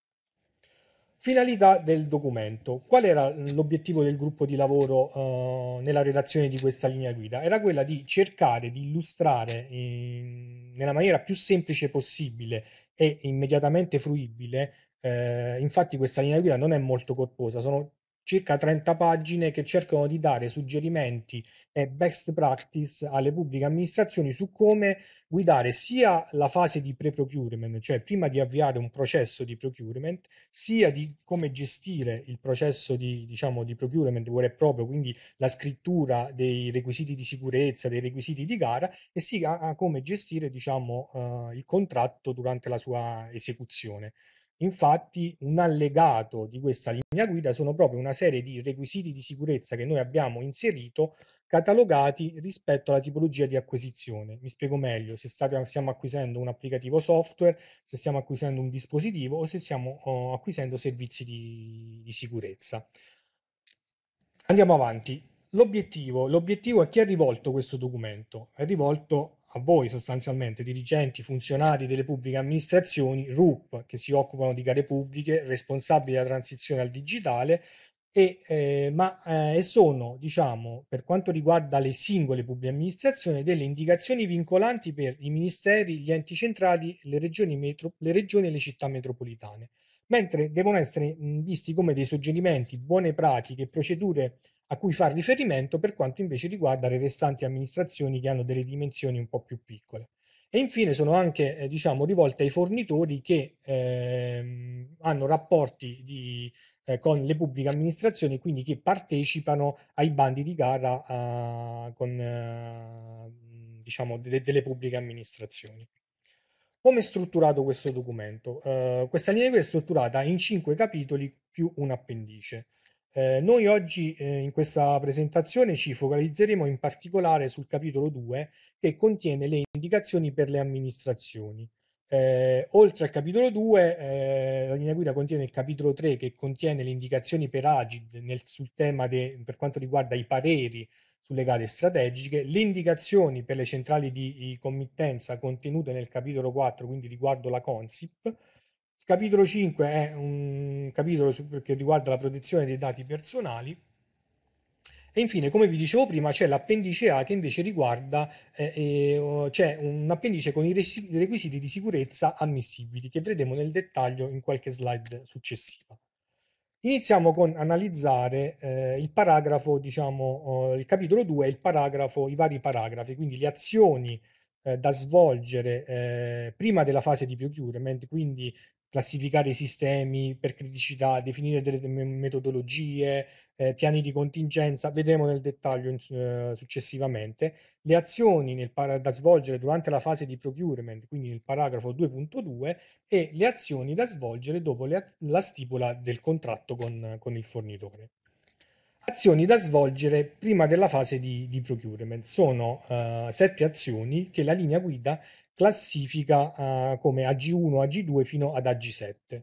Finalità del documento. Qual era l'obiettivo del gruppo di lavoro eh, nella redazione di questa linea guida? Era quella di cercare di illustrare eh, nella maniera più semplice possibile e immediatamente fruibile. Eh, infatti questa linea guida non è molto corposa, sono circa 30 pagine che cercano di dare suggerimenti e best practice alle pubbliche amministrazioni su come guidare sia la fase di pre-procurement, cioè prima di avviare un processo di procurement, sia di come gestire il processo di, diciamo, di procurement vero e proprio, quindi la scrittura dei requisiti di sicurezza, dei requisiti di gara, e sia come gestire diciamo, uh, il contratto durante la sua esecuzione. Infatti un allegato di questa linea guida sono proprio una serie di requisiti di sicurezza che noi abbiamo inserito catalogati rispetto alla tipologia di acquisizione. Mi spiego meglio, se state, stiamo acquisendo un applicativo software, se stiamo acquisendo un dispositivo o se stiamo oh, acquisendo servizi di, di sicurezza. Andiamo avanti. L'obiettivo, l'obiettivo a chi è rivolto questo documento? È rivolto a voi sostanzialmente, dirigenti, funzionari delle pubbliche amministrazioni, RUP, che si occupano di gare pubbliche, responsabili della transizione al digitale, e, eh, ma eh, sono, diciamo, per quanto riguarda le singole pubbliche amministrazioni, delle indicazioni vincolanti per i ministeri, gli enti centrali, le regioni, metro, le regioni e le città metropolitane, mentre devono essere visti come dei suggerimenti, buone pratiche, procedure a cui far riferimento per quanto invece riguarda le restanti amministrazioni che hanno delle dimensioni un po' più piccole. E infine sono anche eh, diciamo, rivolte ai fornitori che ehm, hanno rapporti di, eh, con le pubbliche amministrazioni, quindi che partecipano ai bandi di gara con, eh, diciamo, de delle pubbliche amministrazioni. Come è strutturato questo documento? Eh, questa linea è strutturata in cinque capitoli più un appendice. Eh, noi oggi eh, in questa presentazione ci focalizzeremo in particolare sul capitolo 2 che contiene le indicazioni per le amministrazioni. Eh, oltre al capitolo 2, eh, la linea guida contiene il capitolo 3 che contiene le indicazioni per Agid nel, sul tema de, per quanto riguarda i pareri sulle gare strategiche, le indicazioni per le centrali di, di committenza contenute nel capitolo 4, quindi riguardo la Consip, il capitolo 5 è un capitolo che riguarda la protezione dei dati personali. E infine, come vi dicevo prima, c'è l'appendice A che invece riguarda, eh, eh, c'è un appendice con i requisiti di sicurezza ammissibili, che vedremo nel dettaglio in qualche slide successiva. Iniziamo con analizzare eh, il paragrafo, diciamo, il capitolo 2 e i vari paragrafi, quindi le azioni eh, da svolgere eh, prima della fase di procurement, quindi classificare i sistemi per criticità, definire delle metodologie, eh, piani di contingenza, vedremo nel dettaglio eh, successivamente. Le azioni para- da svolgere durante la fase di procurement, quindi nel paragrafo 2.2, e le azioni da svolgere dopo at- la stipula del contratto con, con, il fornitore. Azioni da svolgere prima della fase di, di procurement. Sono eh, sette azioni che la linea guida classifica eh, come AG1, AG2 fino ad AG7.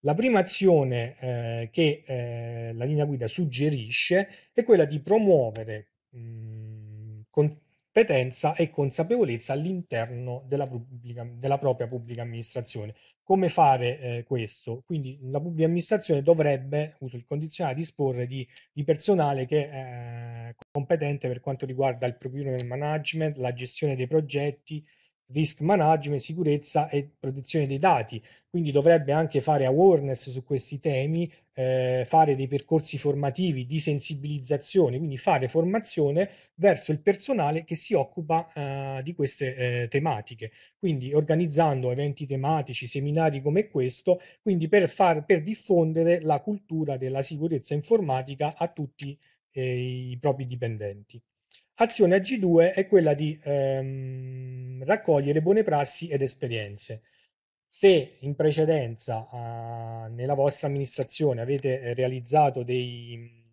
La prima azione eh, che eh, la linea guida suggerisce è quella di promuovere mh, mm, competenza e consapevolezza all'interno della, della, propria pubblica amministrazione. Come fare eh, questo? Quindi la pubblica amministrazione dovrebbe, uso il condizionale, disporre di, di personale che è eh, competente per quanto riguarda il procurement management, la gestione dei progetti, risk management, sicurezza e protezione dei dati, quindi dovrebbe anche fare awareness su questi temi, eh, fare dei percorsi formativi di sensibilizzazione, quindi fare formazione verso il personale che si occupa eh, di queste eh, tematiche, quindi organizzando eventi tematici, seminari come questo, quindi per, far, per diffondere la cultura della sicurezza informatica a tutti eh, i propri dipendenti. Azione AG2 è quella di ehm, raccogliere buone prassi ed esperienze. Se in precedenza eh, nella vostra amministrazione avete eh, realizzato dei,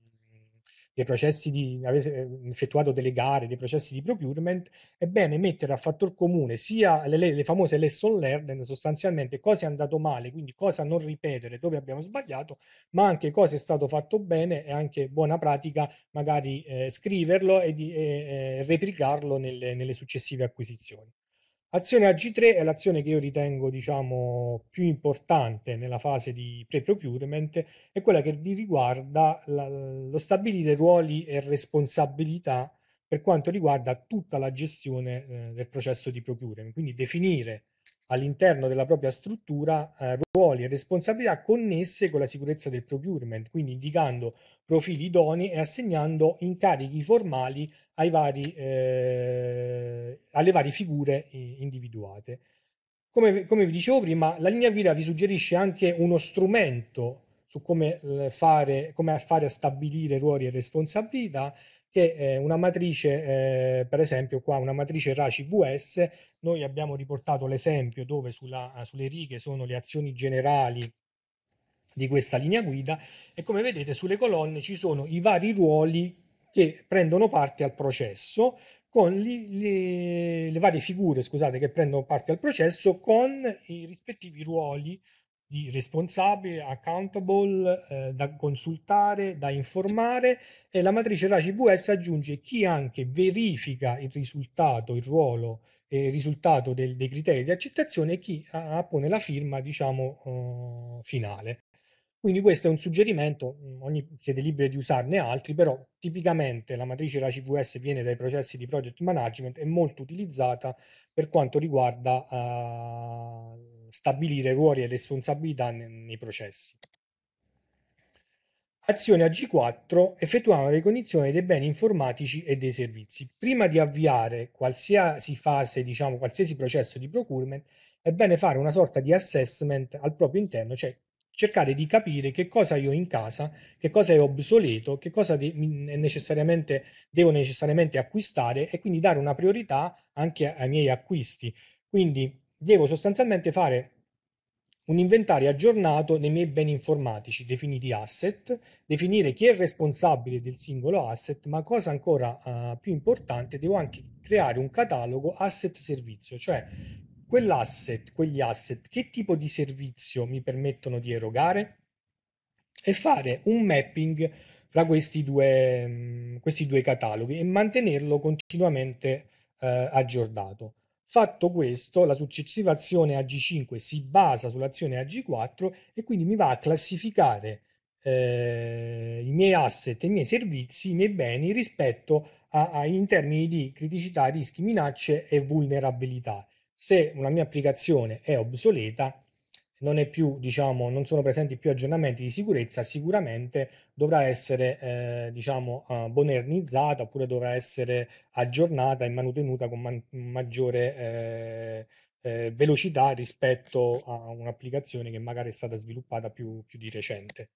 dei processi di avete ehm, effettuato delle gare, dei processi di procurement, ebbene mettere a fattor comune sia le, le, le famose lesson learned, sostanzialmente cosa è andato male, quindi cosa non ripetere, dove abbiamo sbagliato, ma anche cosa è stato fatto bene e anche buona pratica magari eh, scriverlo e, di, e, eh, e eh, replicarlo nelle, nelle successive acquisizioni. Azione ag 3 è l'azione che io ritengo diciamo, più importante nella fase di pre-procurement, è quella che riguarda la, lo stabilire ruoli e responsabilità per quanto riguarda tutta la gestione eh, del processo di procurement, quindi definire all'interno della propria struttura eh, ruoli e responsabilità connesse con la sicurezza del procurement, quindi indicando profili idoni e assegnando incarichi formali vari, eh, alle varie figure eh, individuate. Come, come, vi dicevo prima, la linea guida vi suggerisce anche uno strumento su come eh, fare, come fare a stabilire ruoli e responsabilità che eh, una matrice, eh, per esempio qua una matrice RACI VS, noi abbiamo riportato l'esempio dove sulla, sulle righe sono le azioni generali di questa linea guida e come vedete sulle colonne ci sono i vari ruoli che prendono parte al processo con li, le, le varie figure scusate, che prendono parte al processo con i rispettivi ruoli di responsabile, accountable, eh, da consultare, da informare e la matrice RACI-VS aggiunge chi anche verifica il risultato, il ruolo e il risultato del, dei criteri di accettazione e chi appone ah, ah, la firma, diciamo, eh, finale. Quindi questo è un suggerimento, ogni, siete liberi di usarne altri, però tipicamente la matrice RACI-VS viene dai processi di project management, e molto utilizzata per quanto riguarda... Eh, stabilire ruoli e responsabilità nei processi. Azione AG4 effettuava una ricognizione dei beni informatici e dei servizi. Prima di avviare qualsiasi fase, diciamo qualsiasi processo di procurement, è bene fare una sorta di assessment al proprio interno, cioè cercare di capire che cosa io ho in casa, che cosa è obsoleto, che cosa de necessariamente, devo necessariamente acquistare e quindi dare una priorità anche ai miei acquisti. Quindi devo sostanzialmente fare un inventario aggiornato dei miei beni informatici, definiti asset, definire chi è responsabile del singolo asset, ma cosa ancora uh, più importante, devo anche creare un catalogo asset servizio, cioè quell'asset, quegli asset, che tipo di servizio mi permettono di erogare e fare un mapping fra questi due, mm, questi due cataloghi e mantenerlo continuamente eh, aggiornato. Fatto questo, la successiva azione AG5 si basa sull'azione AG4 e quindi mi va a classificare eh, i miei asset, i miei servizi, i miei beni rispetto a, a, in termini di criticità, rischi, minacce e vulnerabilità. Se una mia applicazione è obsoleta, non, più, diciamo, non sono presenti più aggiornamenti di sicurezza, sicuramente dovrà essere eh, diciamo, eh, modernizzata oppure dovrà essere aggiornata e manutenuta con man maggiore eh, eh, velocità rispetto a un'applicazione che magari è stata sviluppata più, più di recente.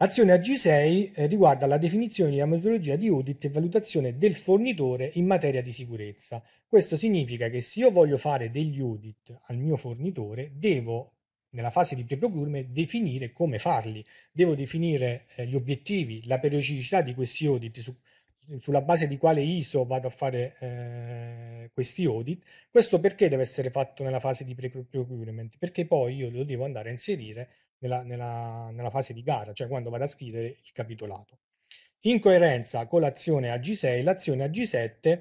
Azione AG6 eh, riguarda la definizione della metodologia di audit e valutazione del fornitore in materia di sicurezza. Questo significa che se io voglio fare degli audit al mio fornitore, devo nella fase di pre-procurement definire come farli, devo definire eh, gli obiettivi, la periodicità di questi audit, su, sulla base di quale ISO vado a fare eh, questi audit, questo perché deve essere fatto nella fase di pre-procurement? Perché poi io lo devo andare a inserire nella, nella, nella fase di gara, cioè quando vado a scrivere il capitolato. In coerenza con l'azione AG6, l'azione AG7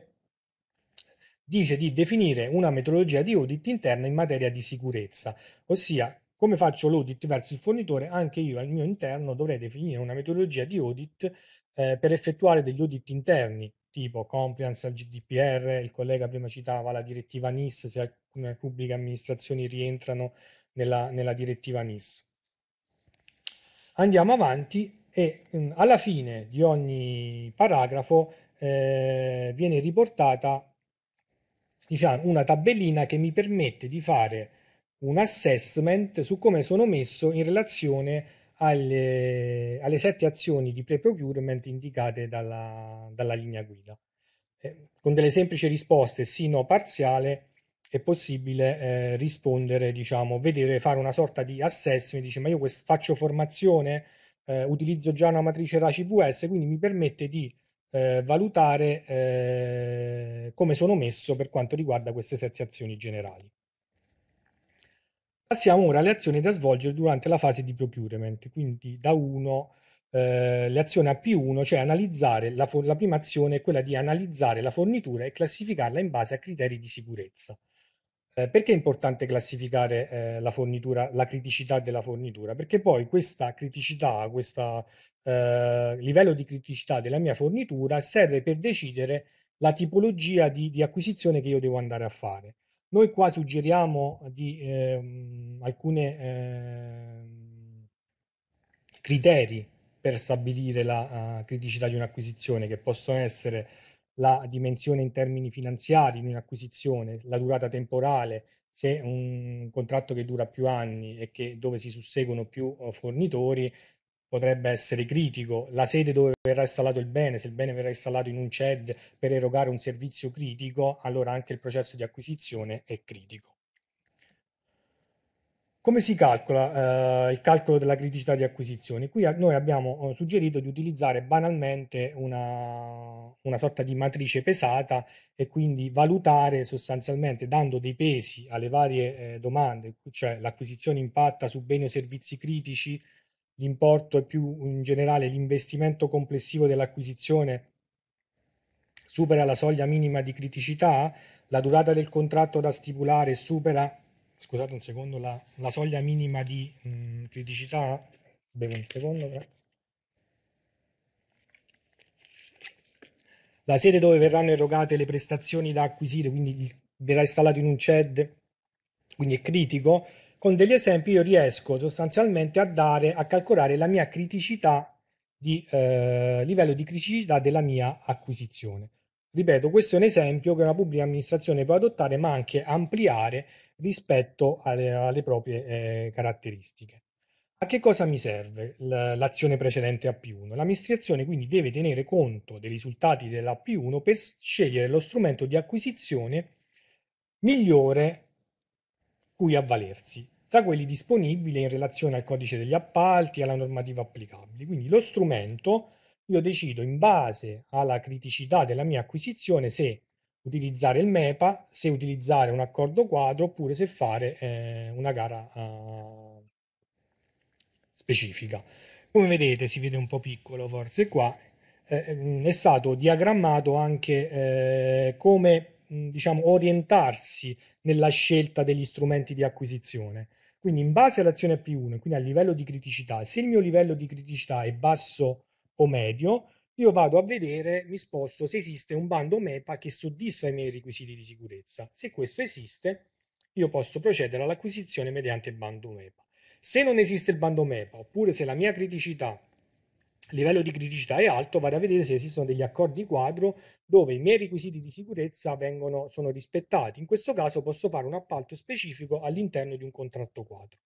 dice di definire una metodologia di audit interna in materia di sicurezza, ossia come faccio l'audit verso il fornitore, anche io al mio interno dovrei definire una metodologia di audit eh, per effettuare degli audit interni, tipo compliance al GDPR, il collega prima citava la direttiva NIS, se alcune pubbliche amministrazioni rientrano nella, nella direttiva NIS andiamo avanti e mh, mm, alla fine di ogni paragrafo eh, viene riportata diciamo, una tabellina che mi permette di fare un assessment su come sono messo in relazione alle, alle sette azioni di pre-procurement indicate dalla, dalla linea guida. Eh, con delle semplici risposte sì, no, parziale, è possibile eh, rispondere, diciamo, vedere, fare una sorta di assessment, dice ma io faccio formazione, eh, utilizzo già una matrice RACI VS, quindi mi permette di eh, valutare eh, come sono messo per quanto riguarda queste sette azioni generali. Passiamo ora alle azioni da svolgere durante la fase di procurement, quindi da 1 eh, le azioni a P1, cioè analizzare la, la prima azione è quella di analizzare la fornitura e classificarla in base a criteri di sicurezza. Eh, perché è importante classificare eh, la fornitura, la criticità della fornitura? Perché poi questa criticità, questo eh, livello di criticità della mia fornitura serve per decidere la tipologia di, di acquisizione che io devo andare a fare. Noi qua suggeriamo di, ehm, alcuni ehm, criteri per stabilire la uh, criticità di un'acquisizione che possono essere la dimensione in termini finanziari di un'acquisizione, la durata temporale, se un contratto che dura più anni e che, dove si susseguono più eh, fornitori potrebbe essere critico, la sede dove verrà installato il bene, se il bene verrà installato in un CED per erogare un servizio critico, allora anche il processo di acquisizione è critico. Come si calcola eh, il calcolo della criticità di acquisizione? Qui noi abbiamo eh, suggerito di utilizzare banalmente una, una, sorta di matrice pesata e quindi valutare sostanzialmente dando dei pesi alle varie eh, domande, cioè l'acquisizione impatta su beni o servizi critici, l'importo e più in generale l'investimento complessivo dell'acquisizione supera la soglia minima di criticità, la durata del contratto da stipulare supera scusate un secondo, la, la soglia minima di mh, mm, criticità, bevo un secondo, grazie. La sede dove verranno erogate le prestazioni da acquisire, quindi verrà installato in un CED, quindi è critico, con degli esempi io riesco sostanzialmente a dare, a calcolare la mia criticità di eh, livello di criticità della mia acquisizione. Ripeto, questo è un esempio che una pubblica amministrazione può adottare ma anche ampliare rispetto alle, alle proprie eh, caratteristiche. A che cosa mi serve l'azione precedente ap 1 L'amministrazione quindi deve tenere conto dei risultati dellap 1 per scegliere lo strumento di acquisizione migliore cui avvalersi, tra quelli disponibili in relazione al codice degli appalti e alla normativa applicabile. Quindi lo strumento io decido in base alla criticità della mia acquisizione se utilizzare il MEPA, se utilizzare un accordo quadro oppure se fare eh, una gara eh, specifica. Come vedete, si vede un po' piccolo forse qua, eh, ehm, è stato diagrammato anche eh, come mm, diciamo, orientarsi nella scelta degli strumenti di acquisizione. Quindi in base all'azione P1, quindi al livello di criticità, se il mio livello di criticità è basso o medio, io vado a vedere, mi sposto se esiste un bando MEPA che soddisfa i miei requisiti di sicurezza. Se questo esiste, io posso procedere all'acquisizione mediante il bando MEPA. Se non esiste il bando MEPA, oppure se la mia criticità, il livello di criticità è alto, vado a vedere se esistono degli accordi quadro dove i miei requisiti di sicurezza vengono, sono rispettati. In questo caso posso fare un appalto specifico all'interno di un contratto quadro.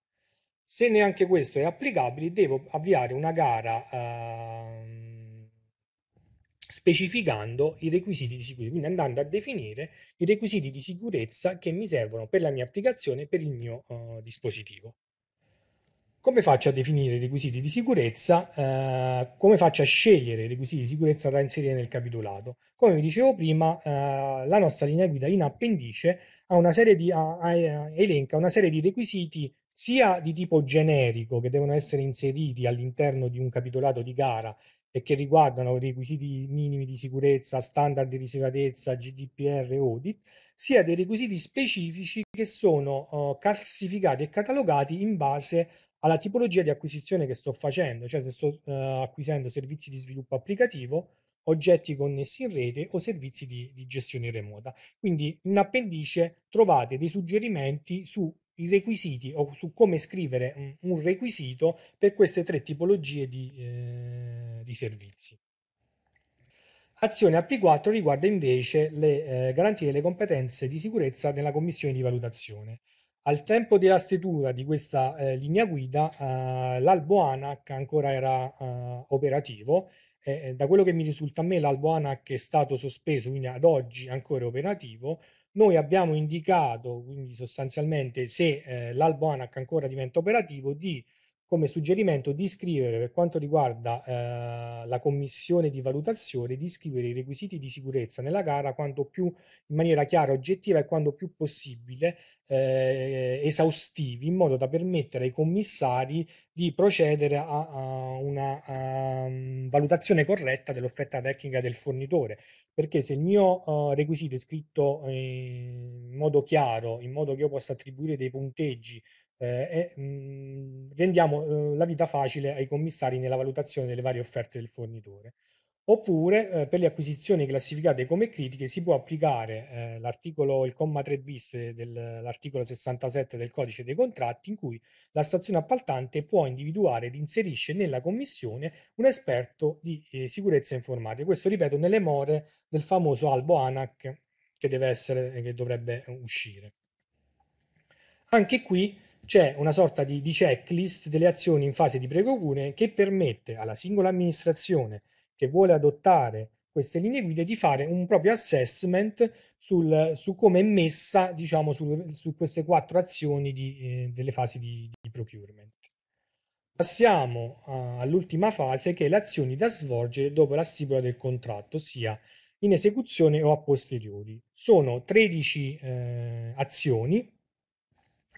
Se neanche questo è applicabile, devo avviare una gara eh, specificando i requisiti di sicurezza, quindi andando a definire i requisiti di sicurezza che mi servono per la mia applicazione e per il mio eh, dispositivo. Come faccio a definire i requisiti di sicurezza? Eh, come faccio a scegliere i requisiti di sicurezza da inserire nel capitolato? Come vi dicevo prima, eh, la nostra linea guida in appendice ha una serie di, ha, ha, elenca una serie di requisiti sia di tipo generico che devono essere inseriti all'interno di un capitolato di gara e che riguardano requisiti minimi di sicurezza, standard di riservatezza, GDPR audit, sia dei requisiti specifici che sono uh, classificati e catalogati in base alla tipologia di acquisizione che sto facendo, cioè se sto uh, acquisendo servizi di sviluppo applicativo, oggetti connessi in rete o servizi di, di gestione remota. Quindi in appendice trovate dei suggerimenti su i requisiti o su come scrivere un, requisito per queste tre tipologie di, eh, di servizi. Azione AP4 riguarda invece le eh, garanzie delle competenze di sicurezza nella commissione di valutazione. Al tempo della stesura di questa eh, linea guida, eh, l'albo ANAC ancora era eh, operativo. Eh, da quello che mi risulta a me, l'albo ANAC è stato sospeso, quindi ad oggi ancora operativo noi abbiamo indicato, quindi sostanzialmente se eh, l'albo ANAC ancora diventa operativo, di come suggerimento di scrivere per quanto riguarda eh, la commissione di valutazione, di scrivere i requisiti di sicurezza nella gara quanto più in maniera chiara, oggettiva e quanto più possibile eh, esaustivi, in modo da permettere ai commissari di procedere a, a una a, mm, valutazione corretta dell'offerta tecnica del fornitore. Perché se il mio uh, requisito è scritto eh, in modo chiaro, in modo che io possa attribuire dei punteggi eh, e mh, rendiamo eh, la vita facile ai commissari nella valutazione delle varie offerte del fornitore. Oppure eh, per le acquisizioni classificate come critiche si può applicare eh, l'articolo, il comma 3 bis dell'articolo 67 del codice dei contratti in cui la stazione appaltante può individuare ed inserisce nella commissione un esperto di eh, sicurezza informatica. Questo ripeto nelle more del famoso albo ANAC che deve essere, eh, che dovrebbe uscire. Anche qui c'è una sorta di, di checklist delle azioni in fase di precocune che permette alla singola amministrazione che vuole adottare queste linee guida di fare un proprio assessment sul, su come è messa diciamo, su, su queste quattro azioni di, eh, delle fasi di, di procurement. Passiamo uh, all'ultima fase che è le azioni da svolgere dopo la stipula del contratto, ossia in esecuzione o a posteriori. Sono 13 eh, azioni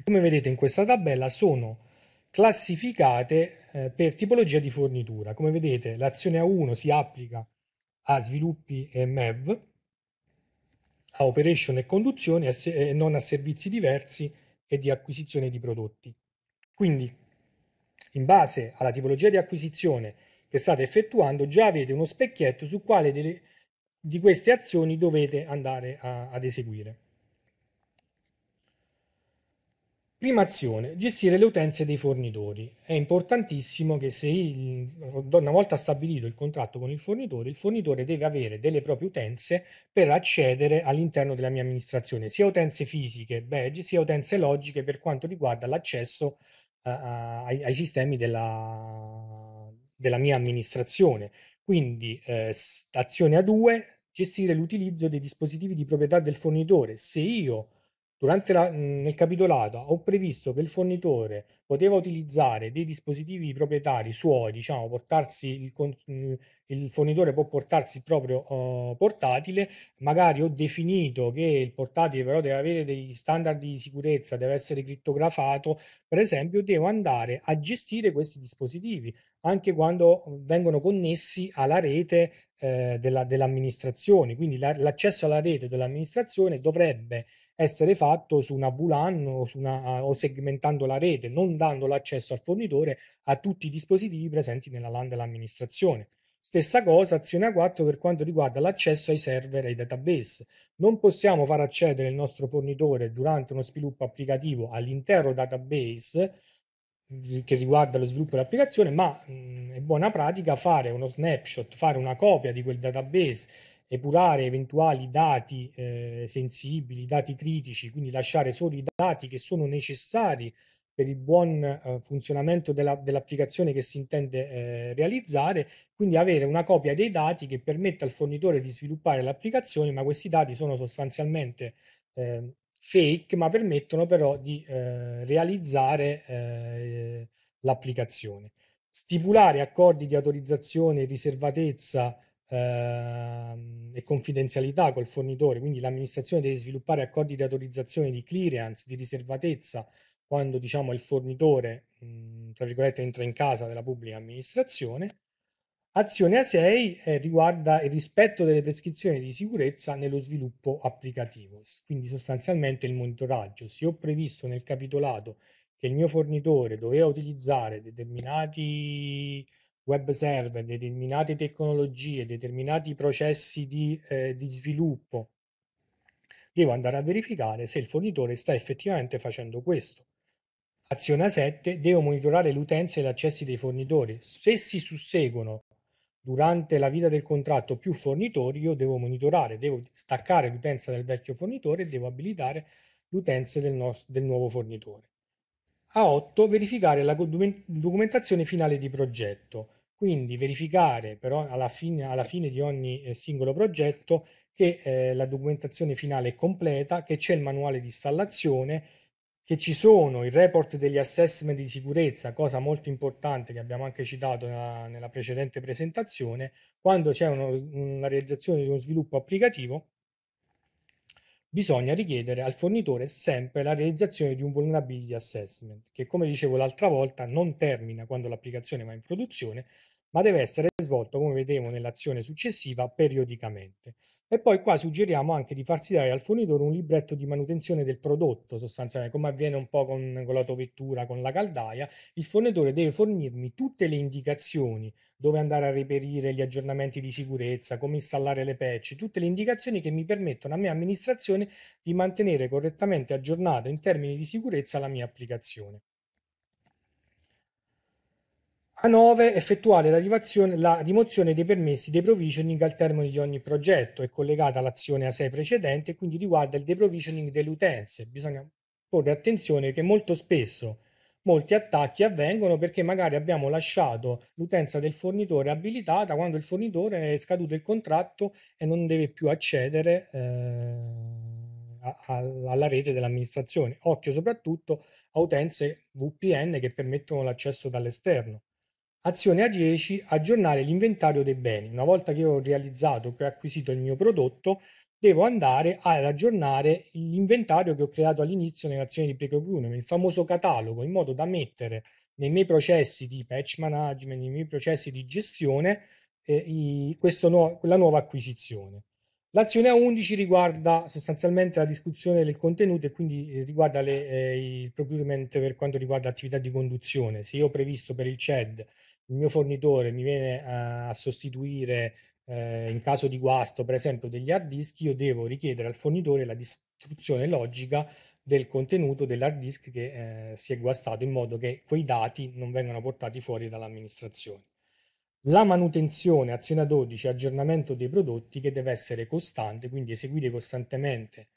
come vedete in questa tabella sono classificate eh, per tipologia di fornitura. Come vedete l'azione A1 si applica a sviluppi e MEV, a operation e conduzione e non a servizi diversi e di acquisizione di prodotti. Quindi in base alla tipologia di acquisizione che state effettuando già avete uno specchietto su quale delle, di queste azioni dovete andare a, ad eseguire. Prima azione, gestire le utenze dei fornitori. È importantissimo che se il, una volta stabilito il contratto con il fornitore, il fornitore deve avere delle proprie utenze per accedere all'interno della mia amministrazione, sia utenze fisiche, badge, sia utenze logiche per quanto riguarda l'accesso uh, ai, ai, sistemi della, della, mia amministrazione. Quindi eh, azione A2, gestire l'utilizzo dei dispositivi di proprietà del fornitore. Se io Durante la, mhmm, nel capitolato ho previsto che il fornitore poteva utilizzare dei dispositivi proprietari suoi, diciamo, portarsi il, con- mhmm, il fornitore può portarsi il proprio uh, portatile, magari ho definito che il portatile però deve avere degli standard di sicurezza, deve essere crittografato, per esempio devo andare a gestire questi dispositivi anche quando vengono connessi alla rete eh, della, dell'amministrazione, quindi la, l'accesso alla rete dell'amministrazione dovrebbe essere fatto su una VLAN o, su una, o segmentando la rete, non dando l'accesso al fornitore a tutti i dispositivi presenti nella LAN dell'amministrazione. Stessa cosa azione A4 per quanto riguarda l'accesso ai server e ai database. Non possiamo far accedere il nostro fornitore durante uno sviluppo applicativo all'intero database che riguarda lo sviluppo dell'applicazione, ma mh, è buona pratica fare uno snapshot, fare una copia di quel database epurare eventuali dati eh, sensibili, dati critici, quindi lasciare solo i dati che sono necessari per il buon eh, funzionamento della, dell'applicazione che si intende eh, realizzare, quindi avere una copia dei dati che permetta al fornitore di sviluppare l'applicazione, ma questi dati sono sostanzialmente eh, fake, ma permettono però di eh, realizzare eh, l'applicazione. Stipulare accordi di autorizzazione e riservatezza eh, e confidenzialità col fornitore, quindi l'amministrazione deve sviluppare accordi di autorizzazione di clearance, di riservatezza quando diciamo il fornitore mh, mhmm, tra virgolette entra in casa della pubblica amministrazione. Azione A6 eh, riguarda il rispetto delle prescrizioni di sicurezza nello sviluppo applicativo, quindi sostanzialmente il monitoraggio. Se ho previsto nel capitolato che il mio fornitore doveva utilizzare determinati web server, determinate tecnologie, determinati processi di, eh, di sviluppo, devo andare a verificare se il fornitore sta effettivamente facendo questo. Azione a 7, devo monitorare l'utenza e gli accessi dei fornitori. Se si susseguono durante la vita del contratto più fornitori, io devo monitorare, devo staccare l'utenza del vecchio fornitore e devo abilitare l'utenza del, del, nuovo fornitore. A8, verificare la documentazione finale di progetto. Quindi verificare però alla fine, alla fine di ogni eh, singolo progetto che eh, la documentazione finale è completa, che c'è il manuale di installazione, che ci sono i report degli assessment di sicurezza, cosa molto importante che abbiamo anche citato nella, nella precedente presentazione, quando c'è una realizzazione di uno sviluppo applicativo bisogna richiedere al fornitore sempre la realizzazione di un vulnerability assessment, che come dicevo l'altra volta non termina quando l'applicazione va in produzione, ma deve essere svolto, come vedremo nell'azione successiva, periodicamente. E poi qua suggeriamo anche di farsi dare al fornitore un libretto di manutenzione del prodotto, sostanzialmente come avviene un po' con, con l'autovettura, con la caldaia, il fornitore deve fornirmi tutte le indicazioni dove andare a reperire gli aggiornamenti di sicurezza, come installare le patch, tutte le indicazioni che mi permettono a mia amministrazione di mantenere correttamente aggiornata in termini di sicurezza la mia applicazione. A 9. Effettuare la, rimozione dei permessi dei provisioning al termine di ogni progetto. È collegata all'azione A6 precedente e quindi riguarda il deprovisioning delle utenze. Bisogna porre attenzione che molto spesso molti attacchi avvengono perché magari abbiamo lasciato l'utenza del fornitore abilitata quando il fornitore è scaduto il contratto e non deve più accedere eh, alla rete dell'amministrazione. Occhio soprattutto a utenze VPN che permettono l'accesso dall'esterno. Azione A10, aggiornare l'inventario dei beni. Una volta che ho realizzato, che ho acquisito il mio prodotto, devo andare ad aggiornare l'inventario che ho creato all'inizio nell'azione di procurement, il famoso catalogo, in modo da mettere nei miei processi di patch management, nei miei processi di gestione, eh, i, nuovo, la nuova acquisizione. L'azione A11 riguarda sostanzialmente la discussione del contenuto e quindi eh, riguarda le, eh, il procurement per quanto riguarda l'attività di conduzione. Se io ho previsto per il CED il mio fornitore mi viene a, a sostituire eh, in caso di guasto, per esempio, degli hard disk, io devo richiedere al fornitore la distruzione logica del contenuto dell'hard disk che eh, si è guastato in modo che quei dati non vengano portati fuori dall'amministrazione. La manutenzione, azione 12, aggiornamento dei prodotti che deve essere costante, quindi eseguire costantemente,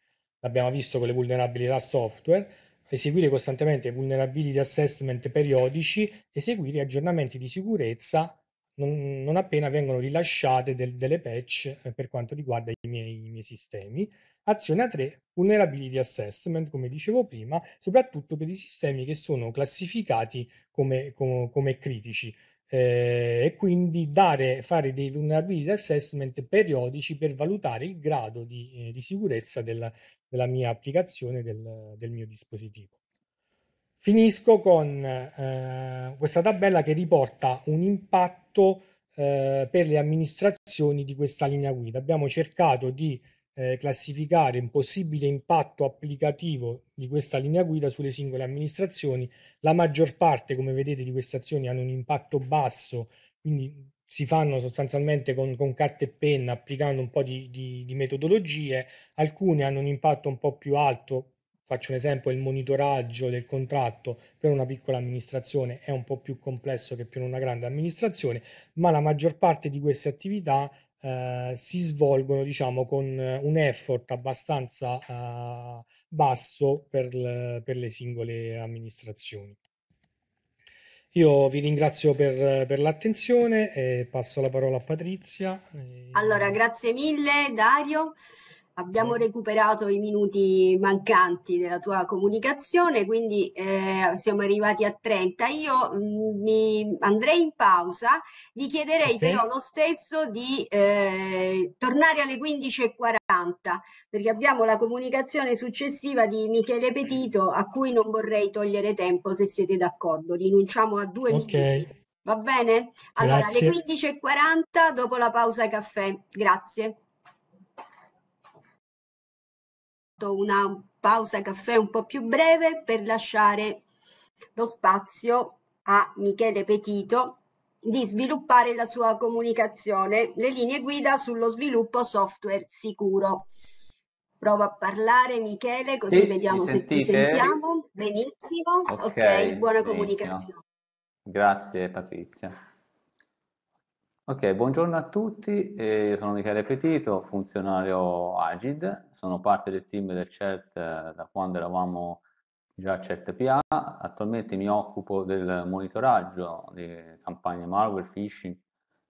l'abbiamo visto con le vulnerabilità software, eseguire costantemente vulnerability assessment periodici, eseguire aggiornamenti di sicurezza non, non appena vengono rilasciate del, delle patch eh, per quanto riguarda i miei, i miei sistemi. Azione A3, vulnerability assessment, come dicevo prima, soprattutto per i sistemi che sono classificati come, come, come critici eh, e quindi dare, fare dei vulnerability assessment periodici per valutare il grado di, eh, di sicurezza della, della, mia applicazione, del, del, mio dispositivo. Finisco con eh, questa tabella che riporta un impatto eh, per le amministrazioni di questa linea guida. Abbiamo cercato di eh, classificare un possibile impatto applicativo di questa linea guida sulle singole amministrazioni. La maggior parte, come vedete, di queste azioni hanno un impatto basso, quindi si fanno sostanzialmente con, con carta e penna applicando un po' di, di, di metodologie, alcune hanno un impatto un po' più alto, faccio un esempio, il monitoraggio del contratto per una piccola amministrazione è un po' più complesso che per una grande amministrazione, ma la maggior parte di queste attività eh, si svolgono diciamo con eh, un effort abbastanza eh, basso per, per, le singole amministrazioni. Io vi ringrazio per, per l'attenzione e passo la parola a Patrizia. E... Allora, grazie mille Dario. Abbiamo mm. recuperato i minuti mancanti della tua comunicazione, quindi eh, siamo arrivati a 30. Io mh, mm, mi andrei in pausa, vi chiederei okay. però lo stesso di eh, tornare alle 15.40 perché abbiamo la comunicazione successiva di Michele Petito a cui non vorrei togliere tempo se siete d'accordo. Rinunciamo a due okay. minuti. Va bene? Allora, Grazie. alle 15.40 dopo la pausa caffè. Grazie. una pausa caffè un po' più breve per lasciare lo spazio a Michele Petito di sviluppare la sua comunicazione, le linee guida sullo sviluppo software sicuro. Prova a parlare Michele, così sì, vediamo se ti sentiamo. Benissimo, ok, okay buona benissimo. comunicazione. Grazie Patrizia. Ok, buongiorno a tutti, eh, sono Michele Petito, funzionario Agid, sono parte del team del CERT eh, da quando eravamo già CERT PA, attualmente mi occupo del monitoraggio di campagne malware, phishing, in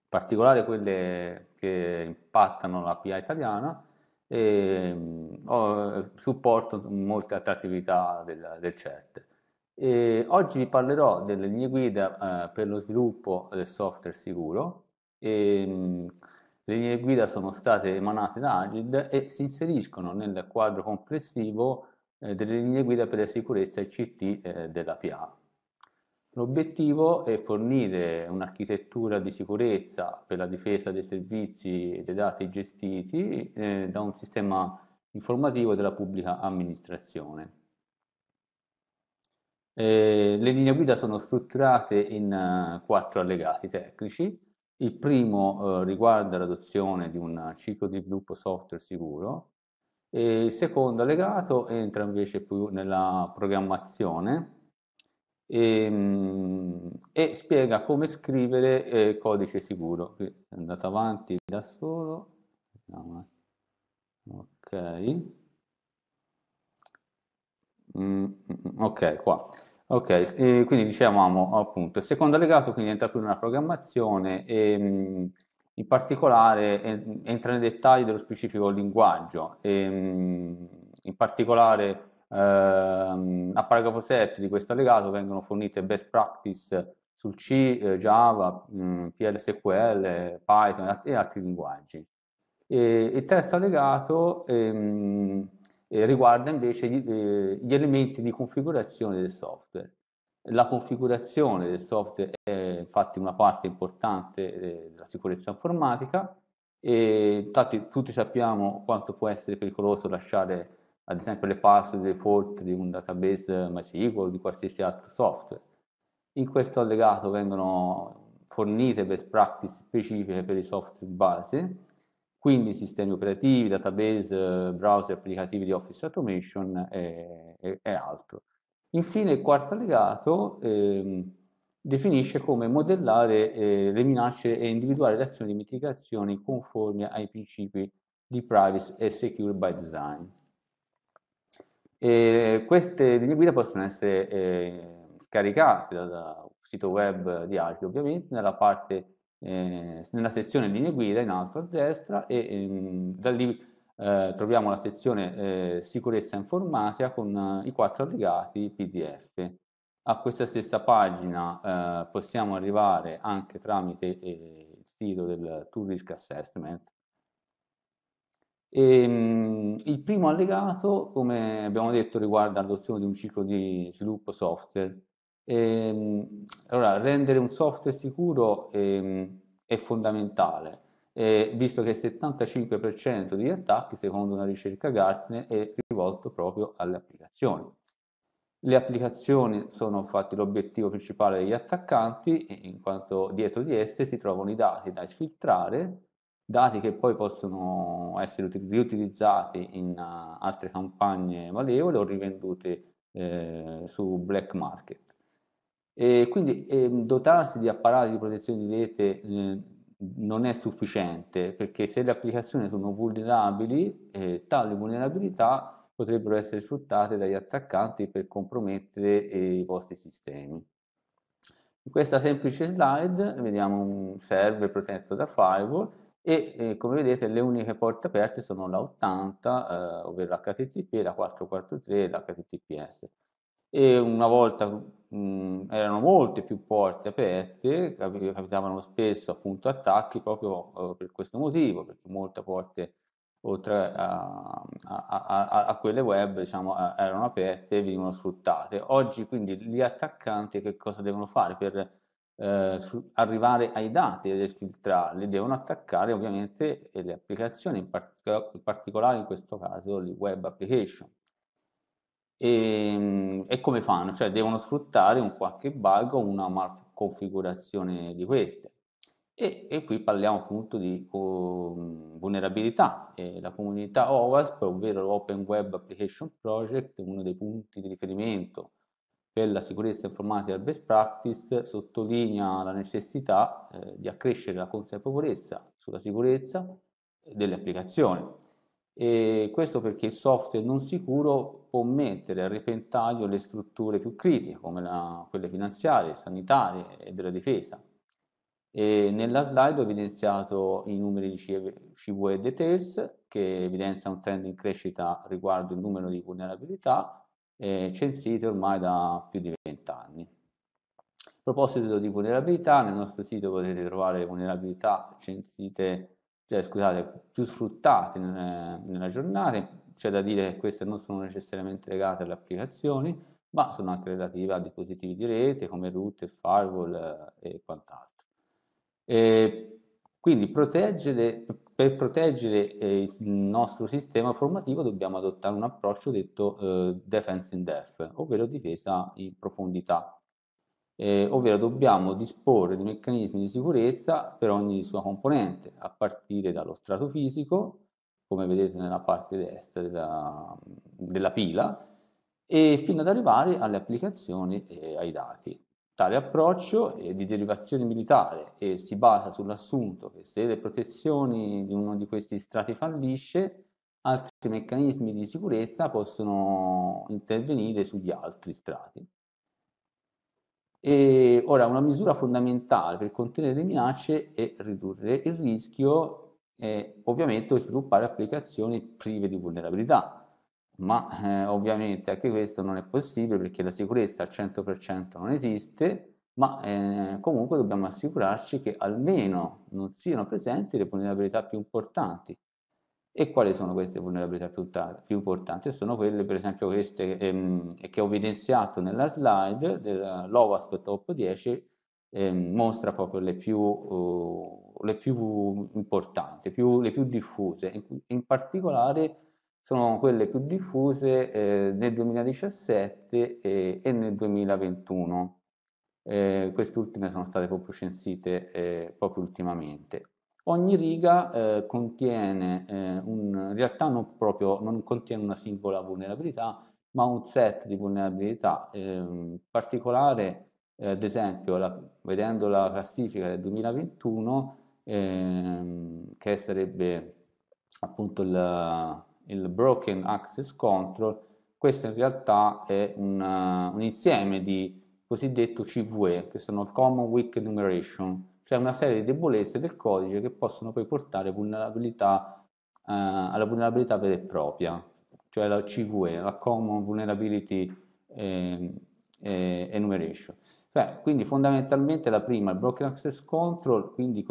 particolare quelle che impattano la PA italiana e mh, mm, eh, supporto molte altre attività del, del CERT. E oggi vi parlerò delle linee guida eh, per lo sviluppo del software sicuro e, le linee guida sono state emanate da Agid e si inseriscono nel quadro complessivo eh, delle linee guida per la sicurezza ICT eh, della PA. L'obiettivo è fornire un'architettura di sicurezza per la difesa dei servizi e dei dati gestiti eh, da un sistema informativo della pubblica amministrazione. Eh, le linee guida sono strutturate in uh, quattro allegati tecnici il primo eh, riguarda l'adozione di un ciclo di sviluppo software sicuro e il secondo legato entra invece più nella programmazione e, mm, e spiega come scrivere eh, codice sicuro. È andato avanti da solo. Ok. Mm, mm, mm, ok, qua. Ok, e quindi dicevamo appunto, il secondo allegato quindi entra più nella programmazione e ehm, mh, in particolare en- entra nei dettagli dello specifico linguaggio, e, ehm, mh, in particolare ehm, a paragrafo 7 di questo allegato vengono fornite best practice sul C, eh, Java, mh, mm, PLSQL, Python e altri linguaggi. E, il terzo allegato ehm, eh, riguarda invece gli, eh, gli, elementi di configurazione del software. La configurazione del software è infatti una parte importante eh, della sicurezza informatica e infatti tutti sappiamo quanto può essere pericoloso lasciare ad esempio le password default di un database MySQL o di qualsiasi altro software. In questo allegato vengono fornite best practice specifiche per i software di base quindi sistemi operativi, database, browser, applicativi di Office Automation e, e, e altro. Infine il quarto allegato eh, definisce come modellare eh, le minacce e individuare le azioni di mitigazione conformi ai principi di privacy e secure by design. E queste linee guida possono essere eh, scaricate dal sito web di Agile ovviamente nella parte eh, nella sezione linee guida in alto a destra e ehm, da lì eh, troviamo la sezione eh, sicurezza informatica con eh, i quattro allegati PDF. A questa stessa pagina eh, possiamo arrivare anche tramite eh, il sito del Tool Risk Assessment. E, ehm, mh, il primo allegato, come abbiamo detto, riguarda l'adozione di un ciclo di sviluppo software Ehm, allora, rendere un software sicuro ehm, è fondamentale, eh, visto che il 75% degli attacchi, secondo una ricerca Gartner, è rivolto proprio alle applicazioni. Le applicazioni sono infatti l'obiettivo principale degli attaccanti, in quanto dietro di esse si trovano i dati da filtrare, dati che poi possono essere riutilizzati in uh, altre campagne malevole o rivendute eh, su black market. E quindi eh, dotarsi di apparati di protezione di rete eh, non è sufficiente perché se le applicazioni sono vulnerabili, eh, tali vulnerabilità potrebbero essere sfruttate dagli attaccanti per compromettere eh, i vostri sistemi. In questa semplice slide vediamo un server protetto da firewall e eh, come vedete le uniche porte aperte sono la 80, eh, ovvero l'HTTP, la 443 e l'HTTPS e una volta mh, erano molte più porte aperte, cap capitavano spesso appunto attacchi proprio eh, per questo motivo, perché molte porte oltre a, a, a, a quelle web diciamo, eh, erano aperte e venivano sfruttate. Oggi quindi gli attaccanti che cosa devono fare per eh, arrivare ai dati ed esfiltrarli? Devono attaccare ovviamente le applicazioni, in, part in particolare in questo caso le web application e, ehm, e, come fanno? Cioè devono sfruttare un qualche bug o una configurazione di queste. E, e qui parliamo appunto di um, vulnerabilità. E la comunità OWASP, ovvero Open Web Application Project, uno dei punti di riferimento per la sicurezza informatica e best practice, sottolinea la necessità eh, di accrescere la consapevolezza sulla sicurezza delle applicazioni. E questo perché il software non sicuro o mettere a repentaglio le strutture più critiche, come la, quelle finanziarie, sanitarie e della difesa. E nella slide ho evidenziato i numeri di CVE Details, che evidenzia un trend in crescita riguardo il numero di vulnerabilità, eh, censite ormai da più di 20 anni. A proposito di vulnerabilità, nel nostro sito potete trovare vulnerabilità censite, cioè, scusate, più sfruttate nella giornata, c'è da dire che queste non sono necessariamente legate alle applicazioni, ma sono anche relative a dispositivi di rete come router, firewall eh, e quant'altro. E quindi proteggere, per proteggere eh, il nostro sistema formativo dobbiamo adottare un approccio detto eh, defense in depth, ovvero difesa in profondità, eh, ovvero dobbiamo disporre di meccanismi di sicurezza per ogni sua componente, a partire dallo strato fisico, come vedete nella parte destra della, della pila, e fino ad arrivare alle applicazioni e ai dati. Tale approccio è di derivazione militare e si basa sull'assunto che se le protezioni di uno di questi strati fallisce, altri meccanismi di sicurezza possono intervenire sugli altri strati. E ora, una misura fondamentale per contenere le minacce è ridurre il rischio e ovviamente sviluppare applicazioni prive di vulnerabilità, ma eh, ovviamente anche questo non è possibile perché la sicurezza al 100% non esiste, ma eh, comunque dobbiamo assicurarci che almeno non siano presenti le vulnerabilità più importanti. E quali sono queste vulnerabilità più, più importanti? Sono quelle, per esempio, queste ehm, che ho evidenziato nella slide dell'OWASP Top 10, ehm, mostra proprio le più eh, le più importanti, più, le più diffuse, in, in, particolare sono quelle più diffuse eh, nel 2017 e, e nel 2021. Eh, ultime sono state proprio censite eh, proprio ultimamente. Ogni riga eh, contiene eh, un, in realtà non proprio, non contiene una singola vulnerabilità, ma un set di vulnerabilità in ehm, particolare eh, ad esempio, la, vedendo la classifica del 2021, ehm, che sarebbe appunto il, il, Broken Access Control, questo in realtà è una, un insieme di cosiddetto CVE, che sono il Common Weak Enumeration, cioè una serie di debolezze del codice che possono poi portare vulnerabilità, eh, alla vulnerabilità vera e propria, cioè la CVE, la Common Vulnerability eh, eh, Enumeration. Cioè, quindi fondamentalmente la prima, il Broken Access Control, quindi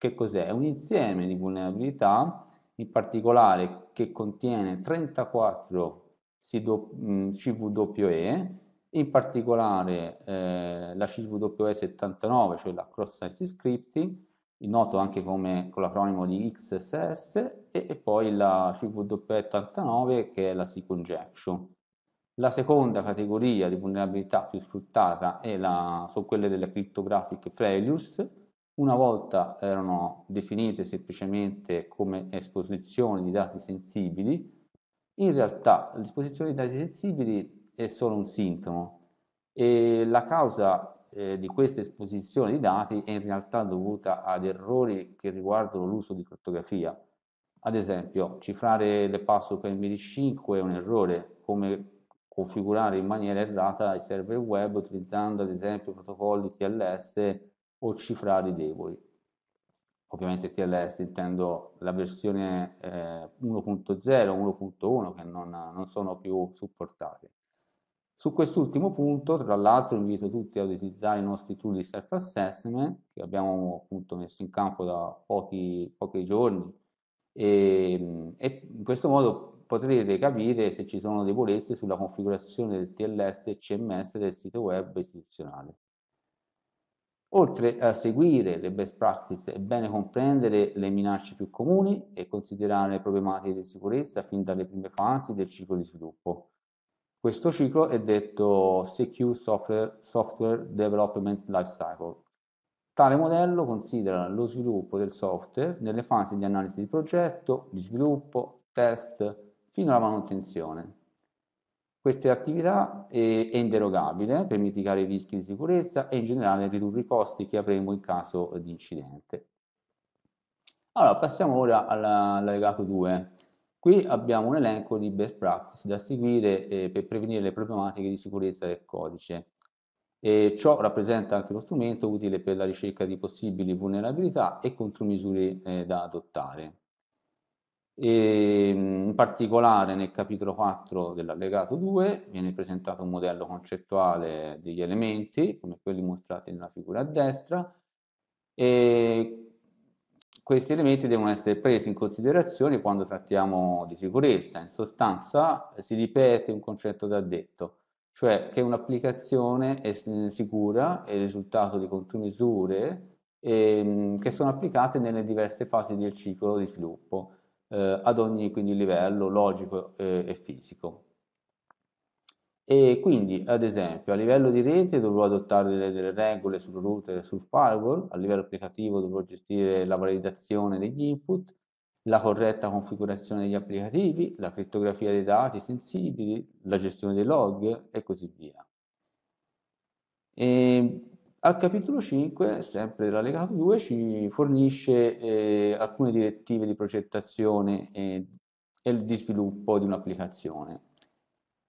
che cos'è? È un insieme di vulnerabilità, in particolare che contiene 34 mm, CWE, in particolare eh, la CWE 79, cioè la Cross Site Scripting, noto anche come con l'acronimo di XSS, e, e poi la CWE 89 che è la C-Conjection. La seconda categoria di vulnerabilità più sfruttata la, sono quelle delle cryptographic failures, una volta erano definite semplicemente come esposizioni di dati sensibili, in realtà l'esposizione di dati sensibili è solo un sintomo e la causa eh, di questa esposizione di dati è in realtà dovuta ad errori che riguardano l'uso di criptografia. Ad esempio, cifrare le password MD5 è un errore, come configurare in maniera errata i server web utilizzando ad esempio protocolli TLS o cifrari deboli. Ovviamente TLS intendo la versione eh, 1.0, 1.1 che non, non sono più supportate. Su quest'ultimo punto, tra l'altro, invito tutti ad utilizzare i nostri tool di self-assessment che abbiamo appunto messo in campo da pochi, pochi giorni e, ehm, e, in questo modo potrete capire se ci sono debolezze sulla configurazione del TLS e CMS del sito web istituzionale. Oltre a seguire le best practice, è bene comprendere le minacce più comuni e considerare le problematiche di sicurezza fin dalle prime fasi del ciclo di sviluppo. Questo ciclo è detto Secure Software, Software Development Lifecycle. Tale modello considera lo sviluppo del software nelle fasi di analisi di progetto, di sviluppo, test, fino alla manutenzione. Queste attività eh, è inderogabile per mitigare i rischi di sicurezza e in generale ridurre i costi che avremo in caso di incidente. Allora, passiamo ora all'allegato 2. Qui abbiamo un elenco di best practice da seguire eh, per prevenire le problematiche di sicurezza del codice. E ciò rappresenta anche uno strumento utile per la ricerca di possibili vulnerabilità e contromisure eh, da adottare. E ehm, in particolare nel capitolo 4 dell'allegato 2 viene presentato un modello concettuale degli elementi, come quelli mostrati nella figura a destra, e questi elementi devono essere presi in considerazione quando trattiamo di sicurezza. In sostanza si ripete un concetto già detto, cioè che un'applicazione è sicura è il risultato di contromisure ehm, che sono applicate nelle diverse fasi del ciclo di sviluppo eh, ad ogni quindi, livello logico eh, e fisico. E quindi, ad esempio, a livello di rete dovrò adottare delle, delle regole sul router e sul firewall, a livello applicativo dovrò gestire la validazione degli input, la corretta configurazione degli applicativi, la crittografia dei dati sensibili, la gestione dei log e così via. E al capitolo 5, sempre l'allegato 2, ci fornisce eh, alcune direttive di progettazione e, e di sviluppo di un'applicazione.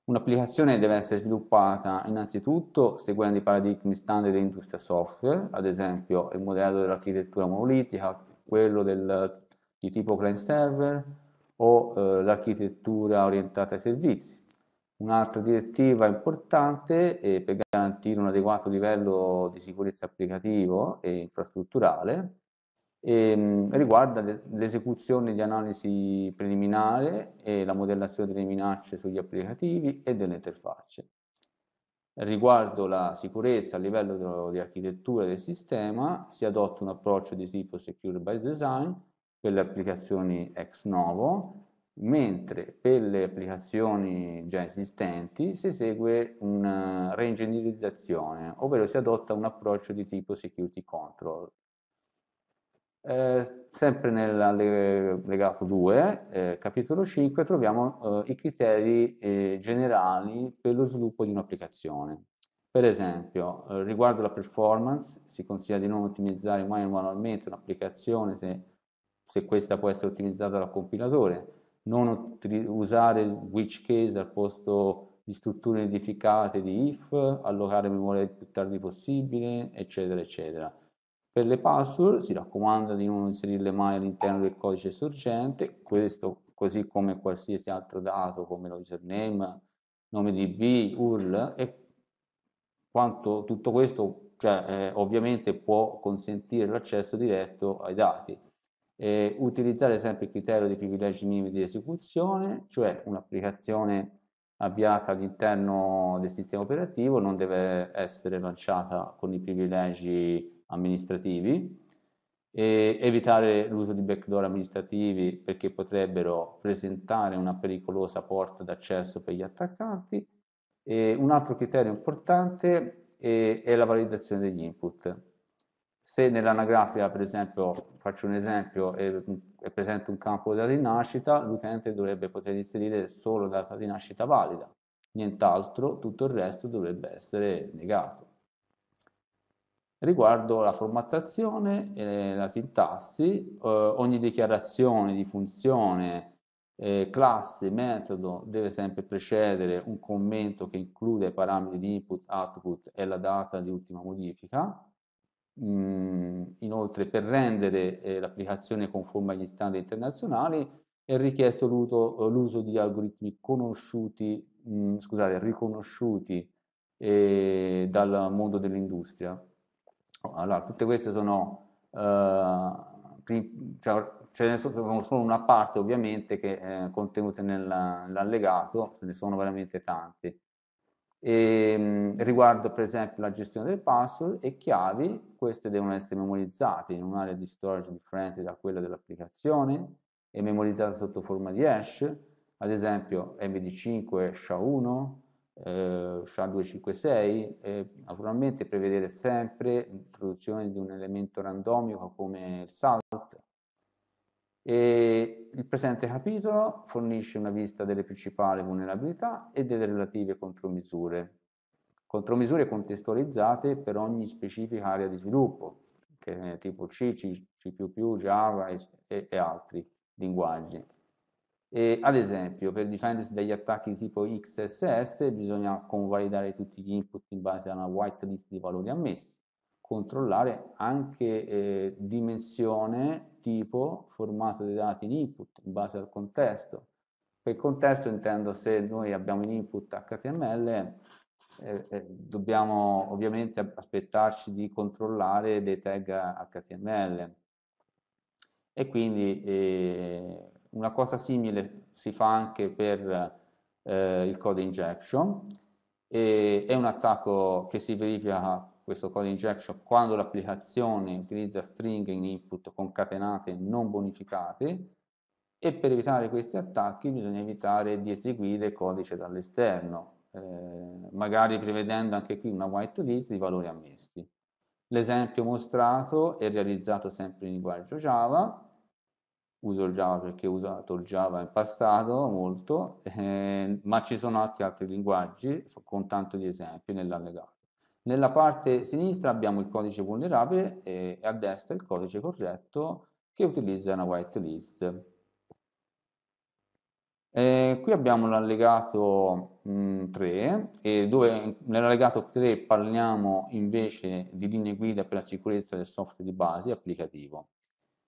Un'applicazione deve essere sviluppata innanzitutto seguendo i paradigmi standard dell'industria software, ad esempio il modello dell'architettura monolitica, quello del, di tipo client server o eh, l'architettura orientata ai servizi. Un'altra direttiva importante eh, per garantire un adeguato livello di sicurezza applicativo e infrastrutturale e, ehm, riguarda l'esecuzione di analisi preliminare e la modellazione delle minacce sugli applicativi e delle interfacce. Riguardo la sicurezza a livello dello, di architettura del sistema, si adotta un approccio di tipo Secure by Design per le applicazioni ex novo mentre per le applicazioni già esistenti si segue una reingegnerizzazione, ovvero si adotta un approccio di tipo security control. Eh, sempre legato 2, eh, capitolo 5, troviamo eh, i criteri eh, generali per lo sviluppo di un'applicazione. Per esempio, eh, riguardo alla performance, si consiglia di non ottimizzare mai manualmente un'applicazione se, se questa può essere ottimizzata dal compilatore, non usare which case al posto di strutture edificate di if, allocare memoria il più tardi possibile, eccetera, eccetera. Per le password si raccomanda di non inserirle mai all'interno del codice sorgente, questo così come qualsiasi altro dato come lo username, nome DB, URL e quanto tutto questo cioè, eh, ovviamente può consentire l'accesso diretto ai dati eh, utilizzare sempre il criterio dei privilegi minimi di esecuzione, cioè un'applicazione avviata all'interno del sistema operativo non deve essere lanciata con i privilegi amministrativi, e evitare l'uso di backdoor amministrativi perché potrebbero presentare una pericolosa porta d'accesso per gli attaccanti. E un altro criterio importante è, è la validazione degli input se nell'anagrafica, per esempio, faccio un esempio, è, è mm, presente un campo data di nascita, l'utente dovrebbe poter inserire solo data di nascita valida, nient'altro, tutto il resto dovrebbe essere negato. Riguardo la formattazione e la sintassi, eh, ogni dichiarazione di funzione, eh, classe, metodo deve sempre precedere un commento che include i parametri di input, output e la data di ultima modifica, inoltre per rendere eh, l'applicazione conforme agli standard internazionali è richiesto l'uso di algoritmi conosciuti, mh, scusate, riconosciuti eh, dal mondo dell'industria. Allora, tutte queste sono, eh, cioè, ce ne sono solo una parte ovviamente che è eh, contenuta nell'allegato, ce ne sono veramente tanti e, ehm, riguardo per esempio la gestione del password e chiavi, queste devono essere memorizzate in un'area di storage differente da quella dell'applicazione e memorizzate sotto forma di hash, ad esempio MD5 SHA1, eh, SHA256, eh, naturalmente prevedere sempre l'introduzione di un elemento randomico come il salto, e il presente capitolo fornisce una vista delle principali vulnerabilità e delle relative contromisure, contromisure contestualizzate per ogni specifica area di sviluppo, che è tipo C, C, C++, Java e, e, e altri linguaggi. E, ad esempio, per difendersi dagli attacchi di tipo XSS bisogna convalidare tutti gli input in base a una whitelist di valori ammessi controllare anche eh, dimensione, tipo, formato dei dati in input in base al contesto. Per contesto intendo se noi abbiamo in input HTML, eh, eh, dobbiamo ovviamente aspettarci di controllare dei tag HTML. E quindi eh, una cosa simile si fa anche per eh, il code injection, e, è un attacco che si verifica questo code injection quando l'applicazione utilizza stringhe in input concatenate non bonificate e per evitare questi attacchi bisogna evitare di eseguire codice dall'esterno, eh, magari prevedendo anche qui una whitelist di valori ammessi. L'esempio mostrato è realizzato sempre in linguaggio Java, uso il Java perché ho usato il Java in passato molto, eh, ma ci sono anche altri linguaggi con tanto di esempi nell'allegato. Nella parte sinistra abbiamo il codice vulnerabile e a destra il codice corretto che utilizza una whitelist. Eh, qui abbiamo l'allegato 3 e dove nell'allegato 3 parliamo invece di linee guida per la sicurezza del software di base applicativo.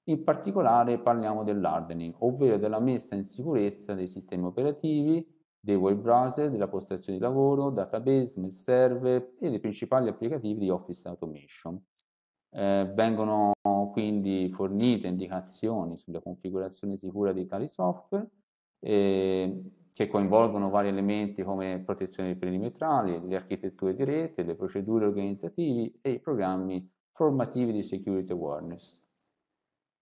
In particolare parliamo dell'hardening, ovvero della messa in sicurezza dei sistemi operativi dei web browser, della postazione di lavoro, database, mail server e dei principali applicativi di Office Automation. Eh, vengono quindi fornite indicazioni sulla configurazione sicura di tali software eh, che coinvolgono vari elementi come protezione perimetrali, le architetture di rete, le procedure organizzative e i programmi formativi di security awareness.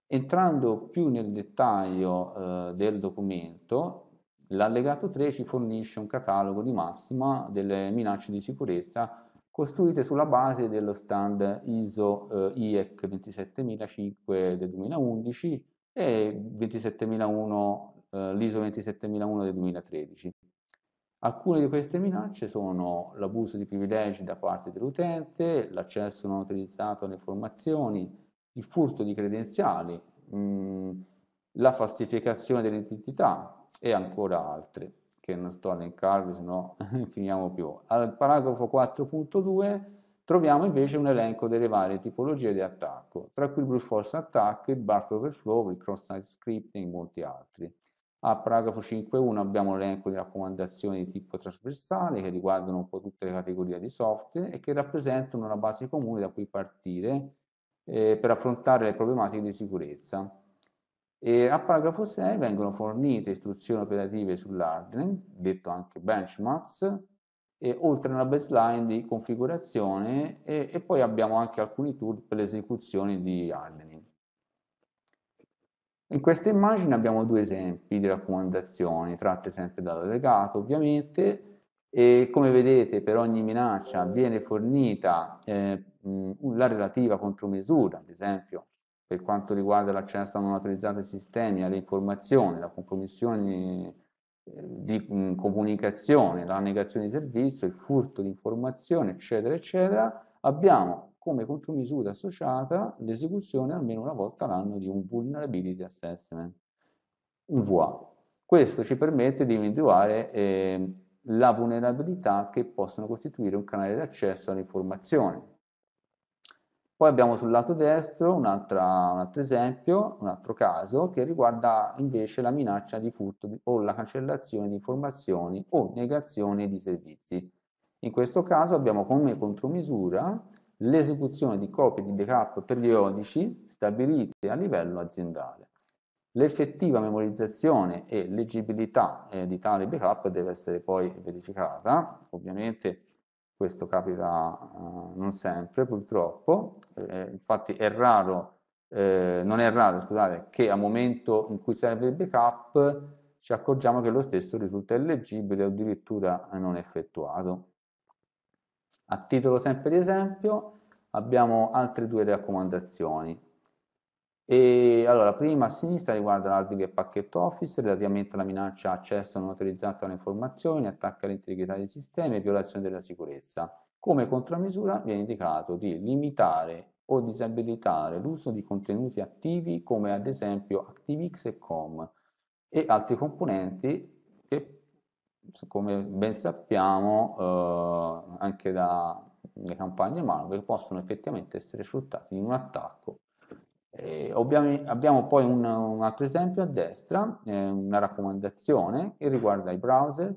Entrando più nel dettaglio eh, del documento, L'allegato 3 ci fornisce un catalogo di massima delle minacce di sicurezza costruite sulla base dello stand ISO eh, IEC 27005 del 2011 e 27001, eh, l'ISO 27001 del 2013. Alcune di queste minacce sono l'abuso di privilegi da parte dell'utente, l'accesso non utilizzato alle informazioni, il furto di credenziali, mh, mm, la falsificazione dell'identità, e ancora altri che non sto a elencarvi, se no finiamo più. Al paragrafo 4.2 troviamo invece un elenco delle varie tipologie di attacco, tra cui il brute force attack, il buffer overflow, il cross-site scripting e molti altri. Al paragrafo 5.1 abbiamo l'elenco di raccomandazioni di tipo trasversale che riguardano un po' tutte le categorie di software e che rappresentano una base comune da cui partire eh, per affrontare le problematiche di sicurezza e a paragrafo 6 vengono fornite istruzioni operative sull'hardening, detto anche benchmarks, e oltre alla baseline di configurazione e, e, poi abbiamo anche alcuni tool per l'esecuzione di hardening. In questa immagine abbiamo due esempi di raccomandazioni, tratte sempre dall'allegato ovviamente, e come vedete per ogni minaccia viene fornita eh, la relativa contromisura, ad esempio per quanto riguarda l'accesso a non autorizzati sistemi, alle informazioni, la compromissione eh, di mm, comunicazione, la negazione di servizio, il furto di informazione, eccetera, eccetera, abbiamo come contromisura associata l'esecuzione almeno una volta all'anno di un vulnerability assessment, un VA. Questo ci permette di individuare eh, la vulnerabilità che possono costituire un canale d'accesso all'informazione. Poi abbiamo sul lato destro un altro esempio, un altro caso, che riguarda invece la minaccia di furto o la cancellazione di informazioni o negazione di servizi. In questo caso abbiamo come contromisura l'esecuzione di copie di backup periodici stabilite a livello aziendale. L'effettiva memorizzazione e leggibilità eh, di tale backup deve essere poi verificata, ovviamente questo capita eh, non sempre purtroppo, eh, infatti è raro, eh, non è raro scusate, che al momento in cui serve il backup ci accorgiamo che lo stesso risulta illeggibile o addirittura eh, non effettuato. A titolo sempre di esempio abbiamo altre due raccomandazioni. E allora, prima a sinistra riguarda l'hardware Packet Office relativamente alla minaccia accesso non autorizzato alle informazioni, attacca all'integrità dei sistemi e violazione della sicurezza. Come contromisura viene indicato di limitare o disabilitare l'uso di contenuti attivi come ad esempio ActiveX e COM e altri componenti che come ben sappiamo eh, anche dalle campagne malware possono effettivamente essere sfruttati in un attacco eh, abbiamo, poi un, un, altro esempio a destra, eh, una raccomandazione che riguarda i browser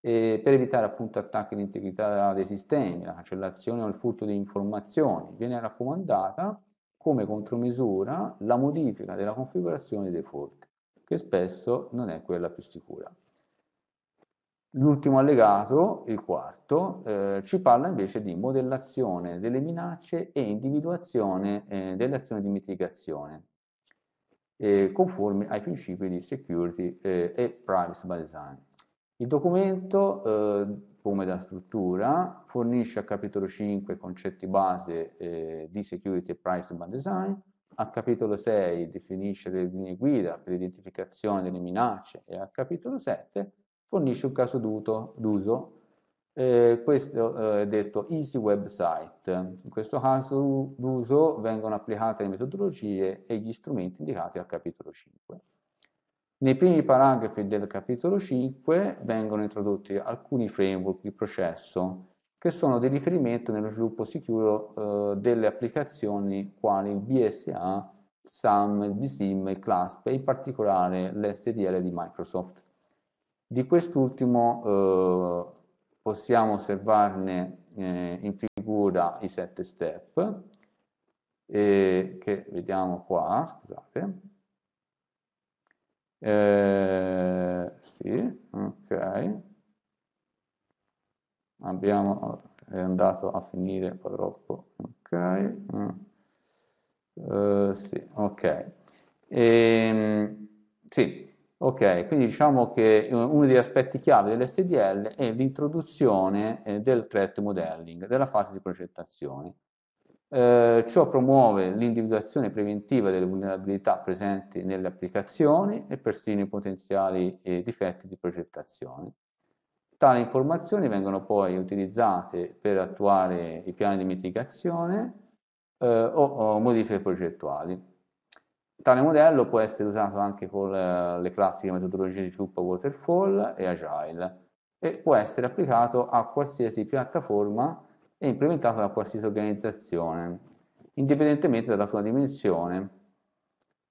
eh, per evitare appunto attacchi di integrità dei sistemi, la cancellazione o il furto di informazioni. Viene raccomandata come contromisura la modifica della configurazione default, che spesso non è quella più sicura. L'ultimo allegato, il quarto, eh, ci parla invece di modellazione delle minacce e individuazione eh, delle azioni di mitigazione eh, conformi ai principi di security eh, e privacy by design. Il documento, eh, come da struttura, fornisce a capitolo 5 concetti base eh, di security e privacy by design, a capitolo 6 definisce le linee guida per l'identificazione delle minacce e a capitolo 7 fornisce un caso d'uso, eh, questo eh, è detto Easy Website. In questo caso d'uso vengono applicate le metodologie e gli strumenti indicati al capitolo 5. Nei primi paragrafi del capitolo 5 vengono introdotti alcuni framework di processo che sono di riferimento nello sviluppo sicuro eh, delle applicazioni quali il BSA, il SAM, il BSIM, il CLASP e in particolare l'SDL di Microsoft. Di quest'ultimo eh, possiamo osservarne eh, in figura i sette step, e eh, che vediamo qua, scusate. Eh, sì, ok. Abbiamo, è andato a finire qua troppo, ok. Uh, sì, ok. E, ehm, sì. Ok, quindi diciamo che eh, uno degli aspetti chiave dell'SDL è l'introduzione eh, del threat modeling, della fase di progettazione. Eh, ciò promuove l'individuazione preventiva delle vulnerabilità presenti nelle applicazioni e persino i potenziali eh, difetti di progettazione. Tali informazioni vengono poi utilizzate per attuare i piani di mitigazione eh, o, o modifiche progettuali. Tale modello può essere usato anche con eh, le classiche metodologie di sviluppo waterfall e agile e può essere applicato a qualsiasi piattaforma e implementato da qualsiasi organizzazione, indipendentemente dalla sua dimensione.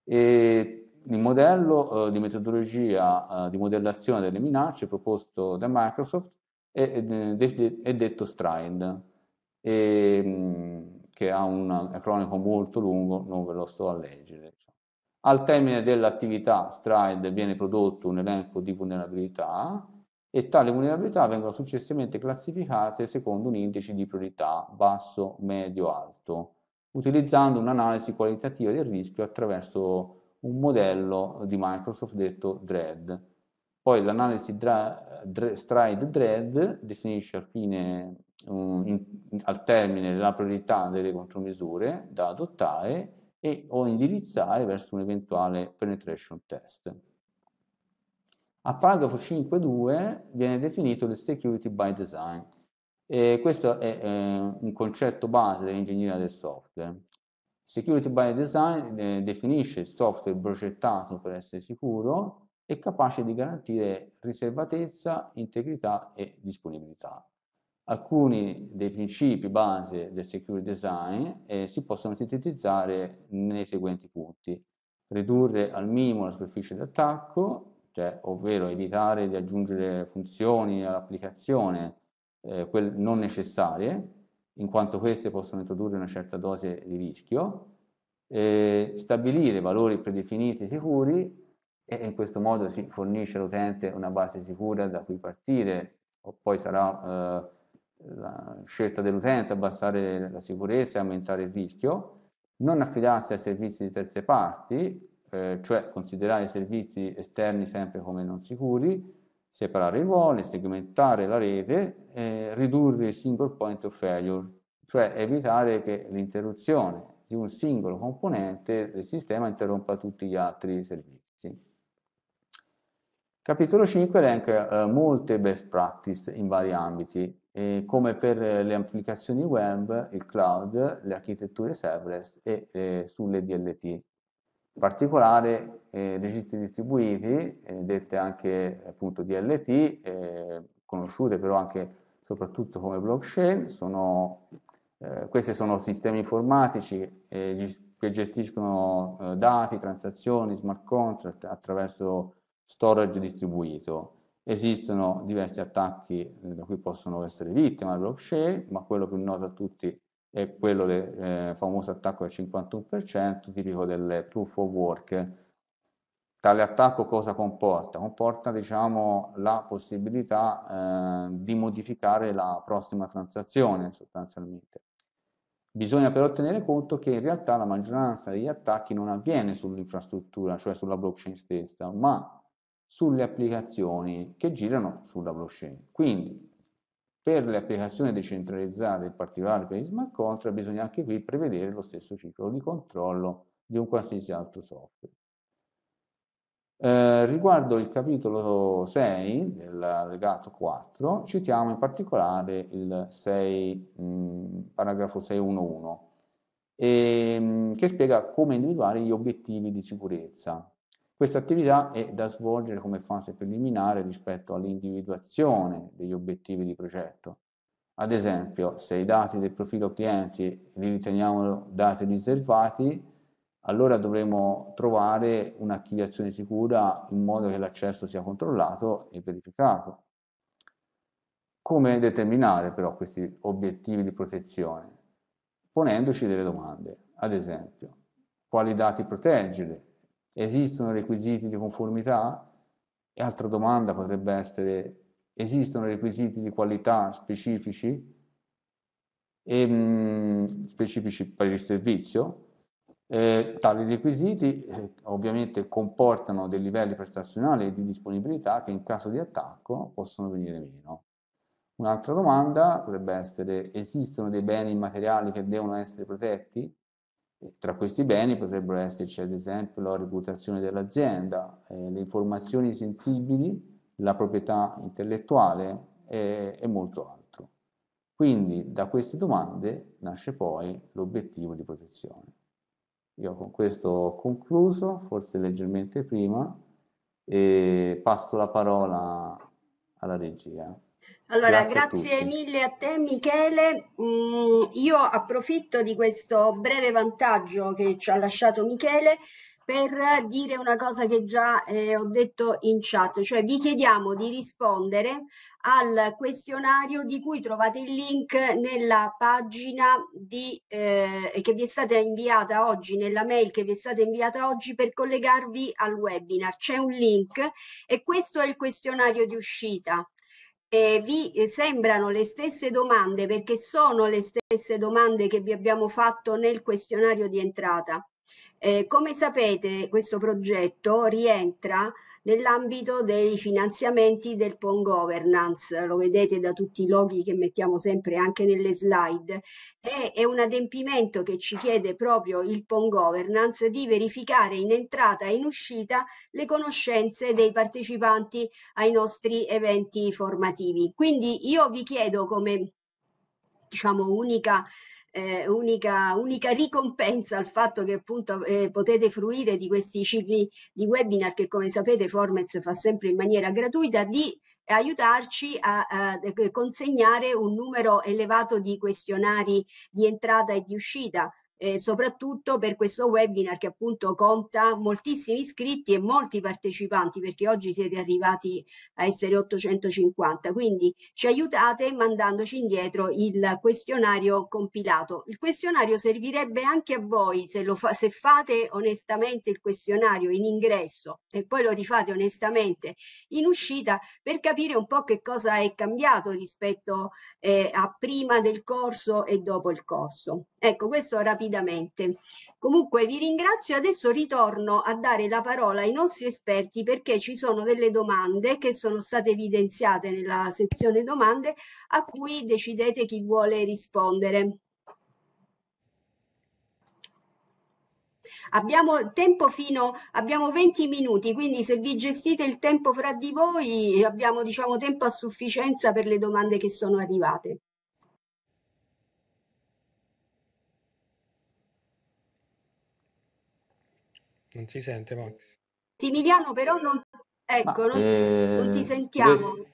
E il modello eh, di metodologia eh, di modellazione delle minacce proposto da Microsoft è, è, è detto Stride, e, ehm, che ha un acronimo molto lungo, non ve lo sto a leggere. Al termine dell'attività stride viene prodotto un elenco di vulnerabilità e tali vulnerabilità vengono successivamente classificate secondo un indice di priorità basso, medio, alto, utilizzando un'analisi qualitativa del rischio attraverso un modello di Microsoft detto DREAD. Poi l'analisi stride DREAD definisce al, fine, um, in, al termine la priorità delle contromisure da adottare e o indirizzare verso un eventuale penetration test. A paragrafo 5.2 viene definito il security by design. E questo è eh, un concetto base dell'ingegneria del software. Security by design eh, definisce il software progettato per essere sicuro e capace di garantire riservatezza, integrità e disponibilità. Alcuni dei principi base del secure design eh, si possono sintetizzare nei seguenti punti. Ridurre al minimo la superficie d'attacco, cioè, ovvero evitare di aggiungere funzioni all'applicazione eh, non necessarie, in quanto queste possono introdurre una certa dose di rischio, eh, stabilire valori predefiniti e sicuri e in questo modo si fornisce all'utente una base sicura da cui partire, o poi sarà eh, la scelta dell'utente, abbassare la sicurezza e aumentare il rischio, non affidarsi a servizi di terze parti, eh, cioè considerare i servizi esterni sempre come non sicuri, separare i ruoli, segmentare la rete, e ridurre il single point of failure, cioè evitare che l'interruzione di un singolo componente del sistema interrompa tutti gli altri servizi. Capitolo 5 elenca eh, molte best practice in vari ambiti, e come per le applicazioni web, il cloud, le architetture serverless e eh, sulle DLT. In particolare eh, registri distribuiti, eh, dette anche appunto DLT, eh, conosciute però anche soprattutto come blockchain, sono, eh, questi sono sistemi informatici eh, che gestiscono dati, transazioni, smart contract attraverso storage distribuito. Esistono diversi attacchi eh, da cui possono essere vittime al blockchain, ma quello più noto a tutti è quello del eh, famoso attacco del 51%, tipico delle proof of work. Tale attacco cosa comporta? Comporta diciamo, la possibilità eh, di modificare la prossima transazione sostanzialmente. Bisogna però tenere conto che in realtà la maggioranza degli attacchi non avviene sull'infrastruttura, cioè sulla blockchain stessa, ma sulle applicazioni che girano sulla blockchain. Quindi per le applicazioni decentralizzate, in particolare per gli smart contract, bisogna anche qui prevedere lo stesso ciclo di controllo di un qualsiasi altro software. Eh, riguardo il capitolo 6 del legato 4, citiamo in particolare il 6, mh, mm, paragrafo 6.1.1, ehm, che spiega come individuare gli obiettivi di sicurezza questa attività è da svolgere come fase preliminare rispetto all'individuazione degli obiettivi di progetto. Ad esempio, se i dati del profilo clienti li riteniamo dati riservati, allora dovremo trovare un'archiviazione sicura in modo che l'accesso sia controllato e verificato. Come determinare però questi obiettivi di protezione? Ponendoci delle domande, ad esempio, quali dati proteggere, Esistono requisiti di conformità? E altra domanda potrebbe essere, esistono requisiti di qualità specifici, e, mh, mm, specifici per il servizio? Eh, tali requisiti eh, ovviamente comportano dei livelli prestazionali e di disponibilità che in caso di attacco possono venire meno. Un'altra domanda potrebbe essere esistono dei beni immateriali che devono essere protetti? Tra questi beni potrebbero esserci ad esempio la reputazione dell'azienda, eh, le informazioni sensibili, la proprietà intellettuale e, e molto altro. Quindi da queste domande nasce poi l'obiettivo di protezione. Io con questo ho concluso, forse leggermente prima, e passo la parola alla regia. Allora, grazie, grazie a mille a te Michele. Mm, io approfitto di questo breve vantaggio che ci ha lasciato Michele per dire una cosa che già eh, ho detto in chat, cioè vi chiediamo di rispondere al questionario di cui trovate il link nella pagina di, eh, che vi è stata inviata oggi, nella mail che vi è stata inviata oggi per collegarvi al webinar. C'è un link e questo è il questionario di uscita eh, vi sembrano le stesse domande perché sono le stesse domande che vi abbiamo fatto nel questionario di entrata. Eh, come sapete questo progetto rientra nell'ambito dei finanziamenti del PON governance, lo vedete da tutti i loghi che mettiamo sempre anche nelle slide, è, è un adempimento che ci chiede proprio il PON governance di verificare in entrata e in uscita le conoscenze dei partecipanti ai nostri eventi formativi. Quindi io vi chiedo come diciamo unica eh, unica, unica, ricompensa al fatto che appunto eh, potete fruire di questi cicli di webinar che come sapete Formez fa sempre in maniera gratuita di aiutarci a, a, eh, consegnare un numero elevato di questionari di entrata e di uscita eh, soprattutto per questo webinar che appunto conta moltissimi iscritti e molti partecipanti perché oggi siete arrivati a essere 850 quindi ci aiutate mandandoci indietro il questionario compilato il questionario servirebbe anche a voi se, lo fa, se fate onestamente il questionario in ingresso e poi lo rifate onestamente in uscita per capire un po' che cosa è cambiato rispetto eh, a prima del corso e dopo il corso Ecco, questo rapidamente. Comunque vi ringrazio, adesso ritorno a dare la parola ai nostri esperti perché ci sono delle domande che sono state evidenziate nella sezione domande a cui decidete chi vuole rispondere. Abbiamo tempo fino, abbiamo 20 minuti, quindi se vi gestite il tempo fra di voi abbiamo diciamo tempo a sufficienza per le domande che sono arrivate. Non si sente Max. Similiano però non, ecco, non, eh... non ti eh, sentiamo. Beh.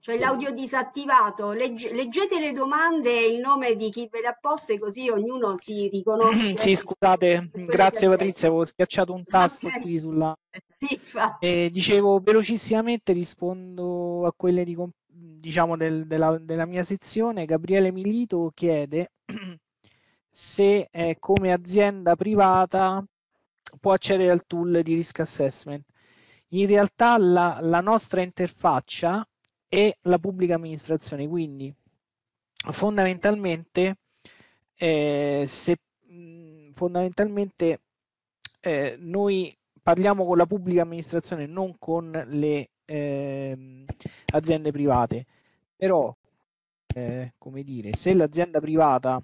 Cioè l'audio disattivato. Legge, leggete le domande e il nome di chi ve le ha poste così ognuno si riconosce. sì, scusate, grazie Patrizia, avevo schiacciato un tasto okay. qui sulla... Sì, eh, dicevo velocissimamente rispondo a quelle di, diciamo, del, della, della mia sezione. Gabriele Milito chiede se eh, come azienda privata può accedere al tool di risk assessment. In realtà la, la nostra interfaccia è la pubblica amministrazione, quindi fondamentalmente, eh, se, mm, fondamentalmente eh, noi parliamo con la pubblica amministrazione, non con le eh, aziende private, però eh, come dire, se l'azienda privata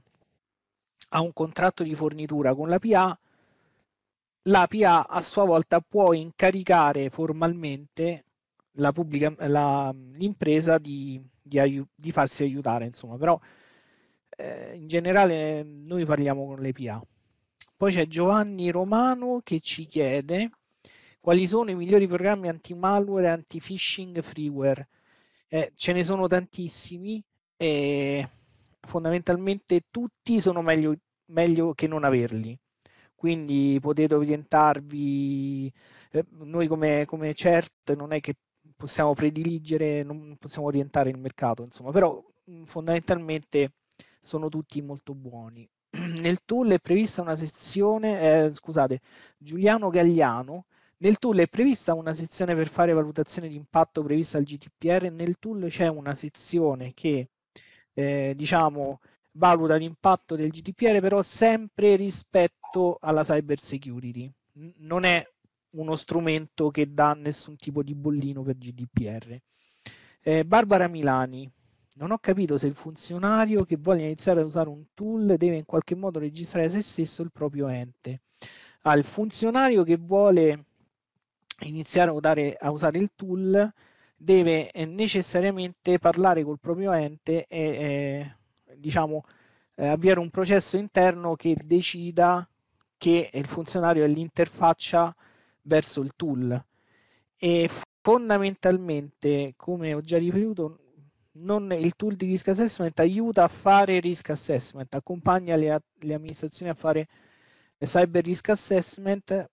ha un contratto di fornitura con la PA, l'APA a sua volta può incaricare formalmente l'impresa di, di, di, farsi aiutare, insomma, però eh, in generale noi parliamo con le Poi c'è Giovanni Romano che ci chiede quali sono i migliori programmi anti-malware anti-phishing freeware. Eh, ce ne sono tantissimi e fondamentalmente tutti sono meglio, meglio che non averli quindi potete orientarvi. Eh, noi come, come CERT non è che possiamo prediligere, non possiamo orientare il mercato, insomma, però mm, fondamentalmente sono tutti molto buoni. Nel tool è prevista una sezione, eh, scusate, Giuliano Gagliano, nel tool è prevista una sezione per fare valutazione di impatto prevista al GDPR, nel tool c'è una sezione che eh, diciamo valuta l'impatto del GDPR però sempre rispetto alla cyber security. Non è uno strumento che dà nessun tipo di bollino per GDPR. Eh, Barbara Milani, non ho capito se il funzionario che voglia iniziare a usare un tool deve in qualche modo registrare se stesso il proprio ente. Al ah, funzionario che vuole iniziare a, dare, a usare il tool deve eh, necessariamente parlare col proprio ente e eh, diciamo, eh, avviare un processo interno che decida che il funzionario è l'interfaccia verso il tool. E fondamentalmente, come ho già ripetuto, non, il tool di risk assessment aiuta a fare risk assessment, accompagna le, le amministrazioni a fare cyber risk assessment,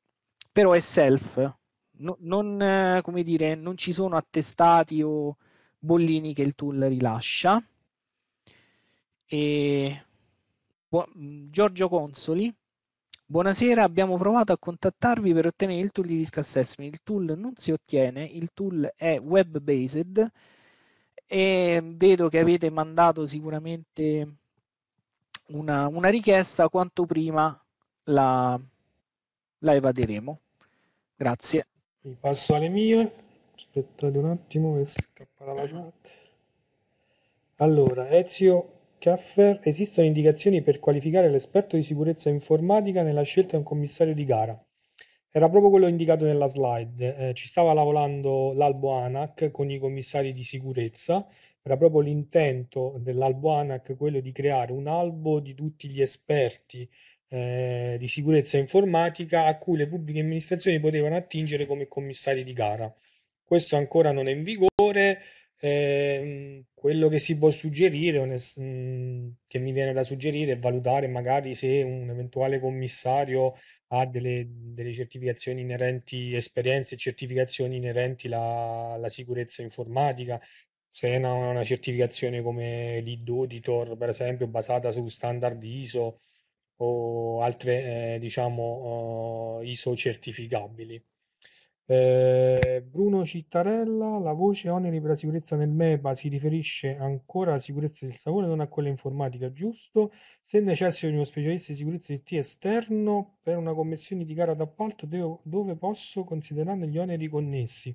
però è self, no, non, dire, non ci sono attestati o bollini che il tool rilascia. E... Bu... Giorgio Consoli, buonasera, abbiamo provato a contattarvi per ottenere il tool di risk assessment. Il tool non si ottiene, il tool è web-based e vedo che avete mandato sicuramente una, una richiesta, quanto prima la, la evaderemo. Grazie. Mi passo alle mie. Aspettate un attimo che è la chat. Allora, Ezio Keffer, esistono indicazioni per qualificare l'esperto di sicurezza informatica nella scelta di un commissario di gara. Era proprio quello indicato nella slide, eh, ci stava lavorando l'albo ANAC con i commissari di sicurezza, era proprio l'intento dell'albo ANAC quello di creare un albo di tutti gli esperti eh, di sicurezza informatica a cui le pubbliche amministrazioni potevano attingere come commissari di gara. Questo ancora non è in vigore, eh, quello che si può suggerire, mm, che mi viene da suggerire, è valutare magari se un eventuale commissario ha delle, delle certificazioni inerenti, esperienze certificazioni inerenti alla sicurezza informatica, se è una, una certificazione come lead auditor, per esempio, basata su standard ISO o altre, eh, diciamo, uh, ISO certificabili. Eh, Bruno Cittarella, la voce oneri per la sicurezza nel MEPA si riferisce ancora alla sicurezza del sapone, non a quella informatica, giusto? Se necessito di uno specialista di sicurezza IT esterno per una commissione di gara d'appalto, devo, dove posso considerare gli oneri connessi?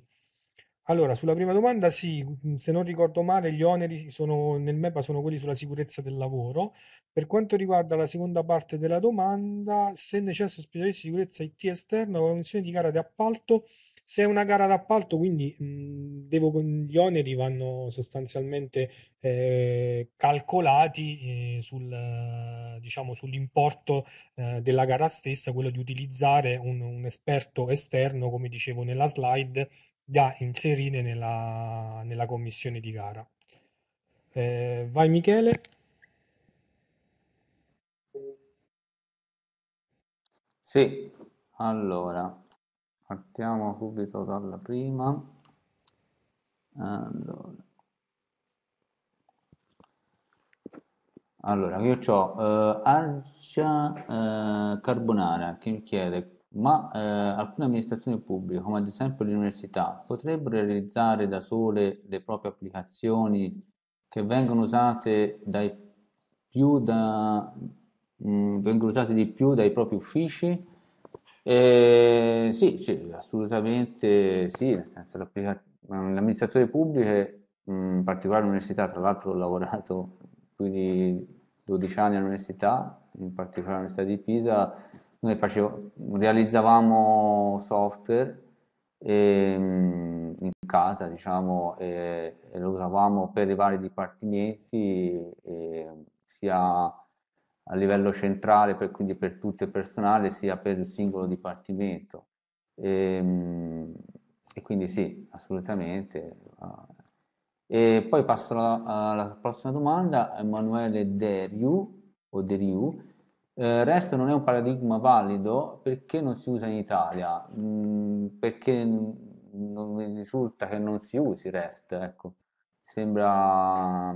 Allora, sulla prima domanda, sì, se non ricordo male, gli oneri sono, nel MEPA sono quelli sulla sicurezza del lavoro. Per quanto riguarda la seconda parte della domanda, se necessario specialista di sicurezza IT esterno, con la commissione di gara d'appalto, appalto se è una gara d'appalto, quindi mh, mhmm, devo, gli oneri vanno sostanzialmente eh, calcolati eh, sul, diciamo, sull'importo eh, della gara stessa, quello di utilizzare un, un esperto esterno, come dicevo nella slide, da inserire nella, nella commissione di gara. Eh, vai Michele. Sì, allora, partiamo subito dalla prima allora, allora io ho eh, Arcia eh, Carbonara che mi chiede ma eh, alcune amministrazioni pubbliche come ad esempio l'università potrebbero realizzare da sole le proprie applicazioni che vengono usate dai più da mh, mm, vengono usate di più dai propri uffici eh, sì, sì, assolutamente sì, nel senso le amministrazioni in particolare l'università, tra l'altro ho lavorato più 12 anni all'università, in particolare all'università di Pisa, noi facevo, realizzavamo software e, ehm, in casa, diciamo, e, e lo usavamo per i vari dipartimenti, sia a livello centrale, per, quindi per tutto il personale, sia per il singolo dipartimento. E, ehm, e quindi sì, assolutamente. Ah. E poi passo alla, alla prossima domanda, Emanuele Deriu, o Deriu. Eh, REST non è un paradigma valido perché non si usa in Italia, mm, perché non mi risulta che non si usi REST, ecco. Sembra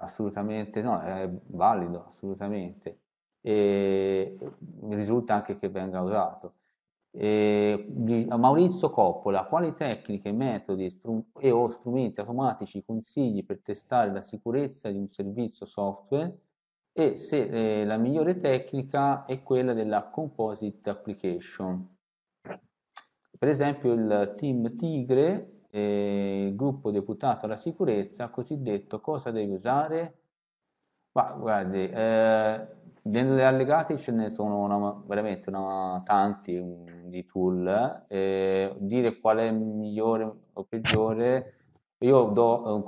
assolutamente no, è valido, assolutamente. E mi risulta anche che venga usato. E, Maurizio Coppola, quali tecniche, metodi e o strumenti automatici consigli per testare la sicurezza di un servizio software e se eh, la migliore tecnica è quella della composite application? Per esempio il team Tigre eh, il gruppo deputato alla sicurezza, cosiddetto cosa devi usare? Ma guardi, eh, dentro allegati ce ne sono una, veramente una, tanti um, di tool, eh, dire qual è migliore o peggiore, io do,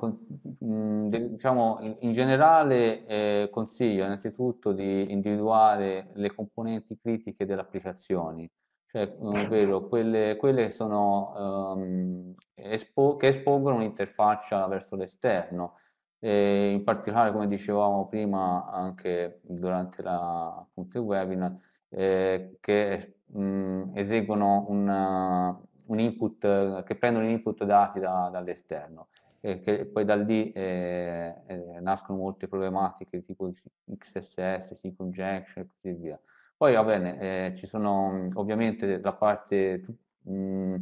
eh, mm, diciamo, in generale eh, consiglio innanzitutto di individuare le componenti critiche delle applicazioni, cioè, ovvero quelle, quelle che, sono, um, espo, che espongono un'interfaccia verso l'esterno. in particolare, come dicevamo prima, anche durante la, appunto, il webinar, eh, che mh, eseguono una, un input, che prendono input dati da, dall'esterno e che poi da lì eh, eh, nascono molte problematiche tipo XSS, C-Conjunction e così via. Poi va bene, eh, ci sono ovviamente la parte mh,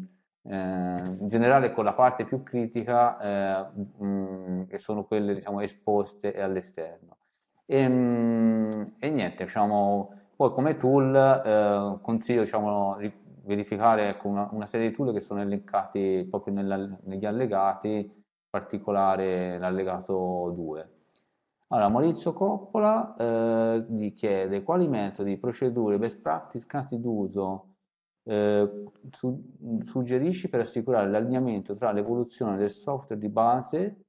eh, in generale con la parte più critica eh, mh, che sono quelle diciamo, esposte all'esterno. E, mh, e, niente, diciamo, poi come tool eh, consiglio diciamo, di verificare ecco, una, una, serie di tool che sono elencati proprio nella, negli allegati, in particolare l'allegato 2. Allora, Maurizio Coppola eh, chiede quali metodi, procedure, best practice, casi d'uso eh, su, suggerisci per assicurare l'allineamento tra l'evoluzione del software di base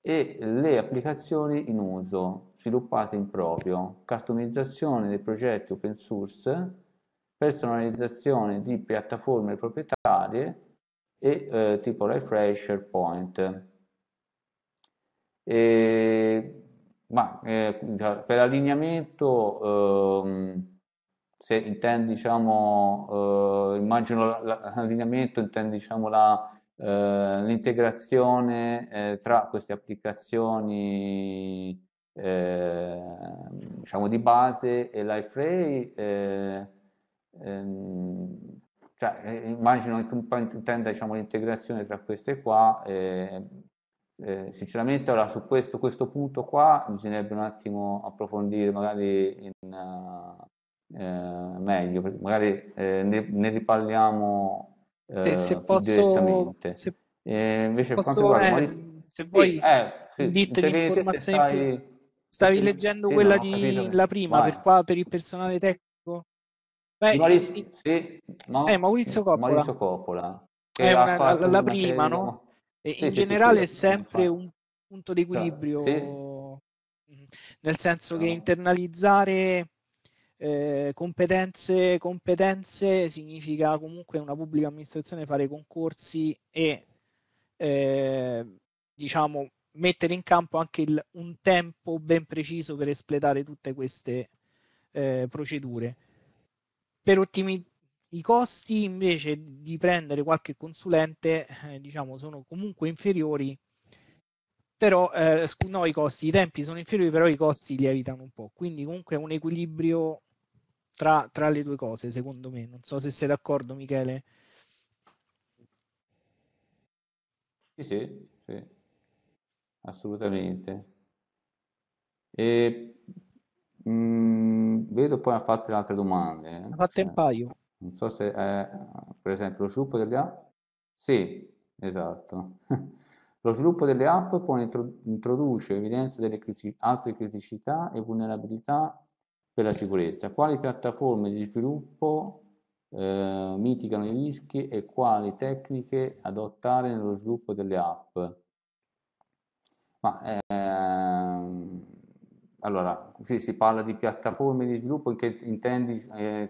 e le applicazioni in uso sviluppate in proprio, customizzazione dei progetti open source, personalizzazione di piattaforme proprietarie e eh, tipo Liferay SharePoint. E ma eh, per allineamento, ehm, se intendi, diciamo, eh, immagino l'allineamento, intendi, diciamo, eh, l'integrazione eh, tra queste applicazioni, ehm, diciamo, di base e l'Ifray, eh, ehm, cioè, eh, immagino che intenda, diciamo, l'integrazione tra queste qua, eh, sinceramente ora su questo, questo, punto qua bisognerebbe un attimo approfondire magari in, uh, eh, meglio, magari eh, ne, ne, riparliamo eh, se, se posso, direttamente. Se, eh, invece se posso, riguarda, di... se vuoi eh, sì, l'informazione stai... Stavi leggendo sì, quella no, di capito. la prima per, qua, per il personale tecnico? Beh, Maurizio, sì, no, Maurizio Coppola. Maurizio Coppola che è una, la, la prima, serie, no? E sì, in sì, generale è sempre un punto di cioè, equilibrio, nel senso che internalizzare eh, competenze, competenze significa comunque una pubblica amministrazione fare concorsi e eh, diciamo mettere in campo anche il, un tempo ben preciso per espletare tutte queste eh, procedure. Per ottimizzare i costi invece di prendere qualche consulente eh, diciamo, sono comunque inferiori, però eh, no, i, costi, i tempi sono inferiori, però i costi li evitano un po'. Quindi comunque è un equilibrio tra, tra le due cose, secondo me. Non so se sei d'accordo, Michele. Sì, sì, sì. assolutamente. E, mh, mm, vedo poi ha fatto altre domande. Eh. Ha fatto un paio non so se è per esempio lo sviluppo delle app, sì, esatto. Lo sviluppo delle app poi introduce evidenza delle critici altre criticità e vulnerabilità per la sicurezza. Quali piattaforme di sviluppo eh, mitigano i rischi e quali tecniche adottare nello sviluppo delle app? Ma, eh, allora, qui si parla di piattaforme di sviluppo, che intendi, eh,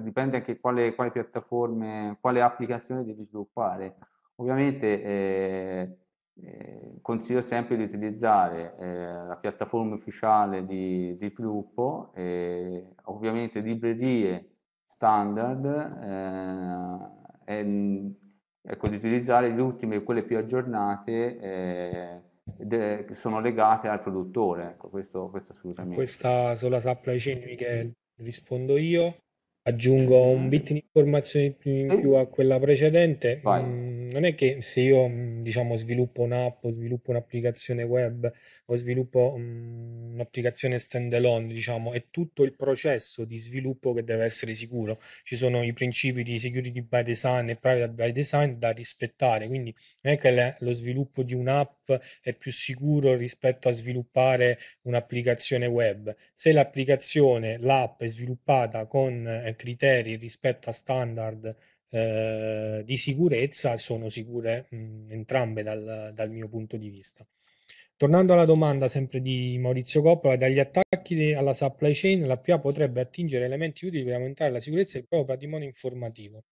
dipende anche quale, quale piattaforme, quale applicazione devi sviluppare. Ovviamente eh, eh, consiglio sempre di utilizzare eh, la piattaforma ufficiale di, di sviluppo, eh, ovviamente librerie standard, eh, e, mm, ecco, di utilizzare le ultime, quelle più aggiornate de, sono legate al produttore. Ecco, questo, questo assolutamente. Questa sulla supply chain, Michele, rispondo io. Aggiungo un mm. bit di informazioni in più a quella precedente. Vai mm, non è che se io mm, diciamo, sviluppo un'app, sviluppo un'applicazione web o sviluppo mh, mm, un'applicazione standalone, diciamo, è tutto il processo di sviluppo che deve essere sicuro. Ci sono i principi di security by design e private by design da rispettare, quindi non è che le, lo sviluppo di un'app è più sicuro rispetto a sviluppare un'applicazione web. Se l'applicazione, l'app è sviluppata con eh, criteri rispetto a standard eh, di sicurezza sono sicure mh, entrambe dal, dal, mio punto di vista. Tornando alla domanda sempre di Maurizio Coppola, dagli attacchi alla supply chain la PA potrebbe attingere elementi utili per aumentare la sicurezza del proprio patrimonio informativo.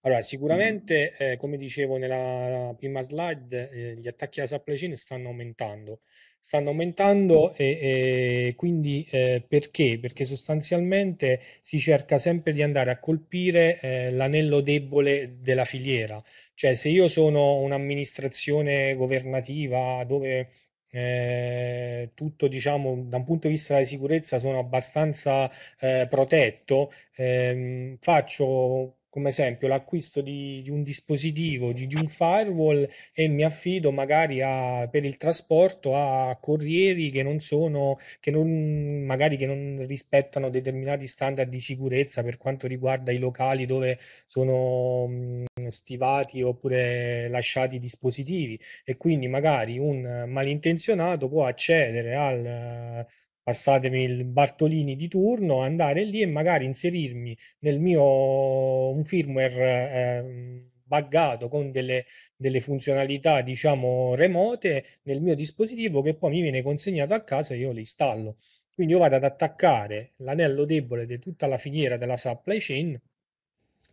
Allora, sicuramente, mm. eh, come dicevo nella prima slide, eh, gli attacchi alla supply chain stanno aumentando stanno aumentando e, e quindi eh, perché? Perché sostanzialmente si cerca sempre di andare a colpire eh, l'anello debole della filiera, cioè se io sono un'amministrazione governativa dove eh, tutto diciamo da un punto di vista della sicurezza sono abbastanza eh, protetto, ehm, faccio come esempio l'acquisto di, di un dispositivo, di, di, un firewall e mi affido magari a, per il trasporto a corrieri che non sono, che non, magari che non rispettano determinati standard di sicurezza per quanto riguarda i locali dove sono mm, stivati oppure lasciati i dispositivi e quindi magari un malintenzionato può accedere al passatemi il Bartolini di turno, andare lì e magari inserirmi nel mio un firmware eh, buggato con delle, delle, funzionalità diciamo remote nel mio dispositivo che poi mi viene consegnato a casa e io le installo. Quindi io vado ad attaccare l'anello debole di tutta la filiera della supply chain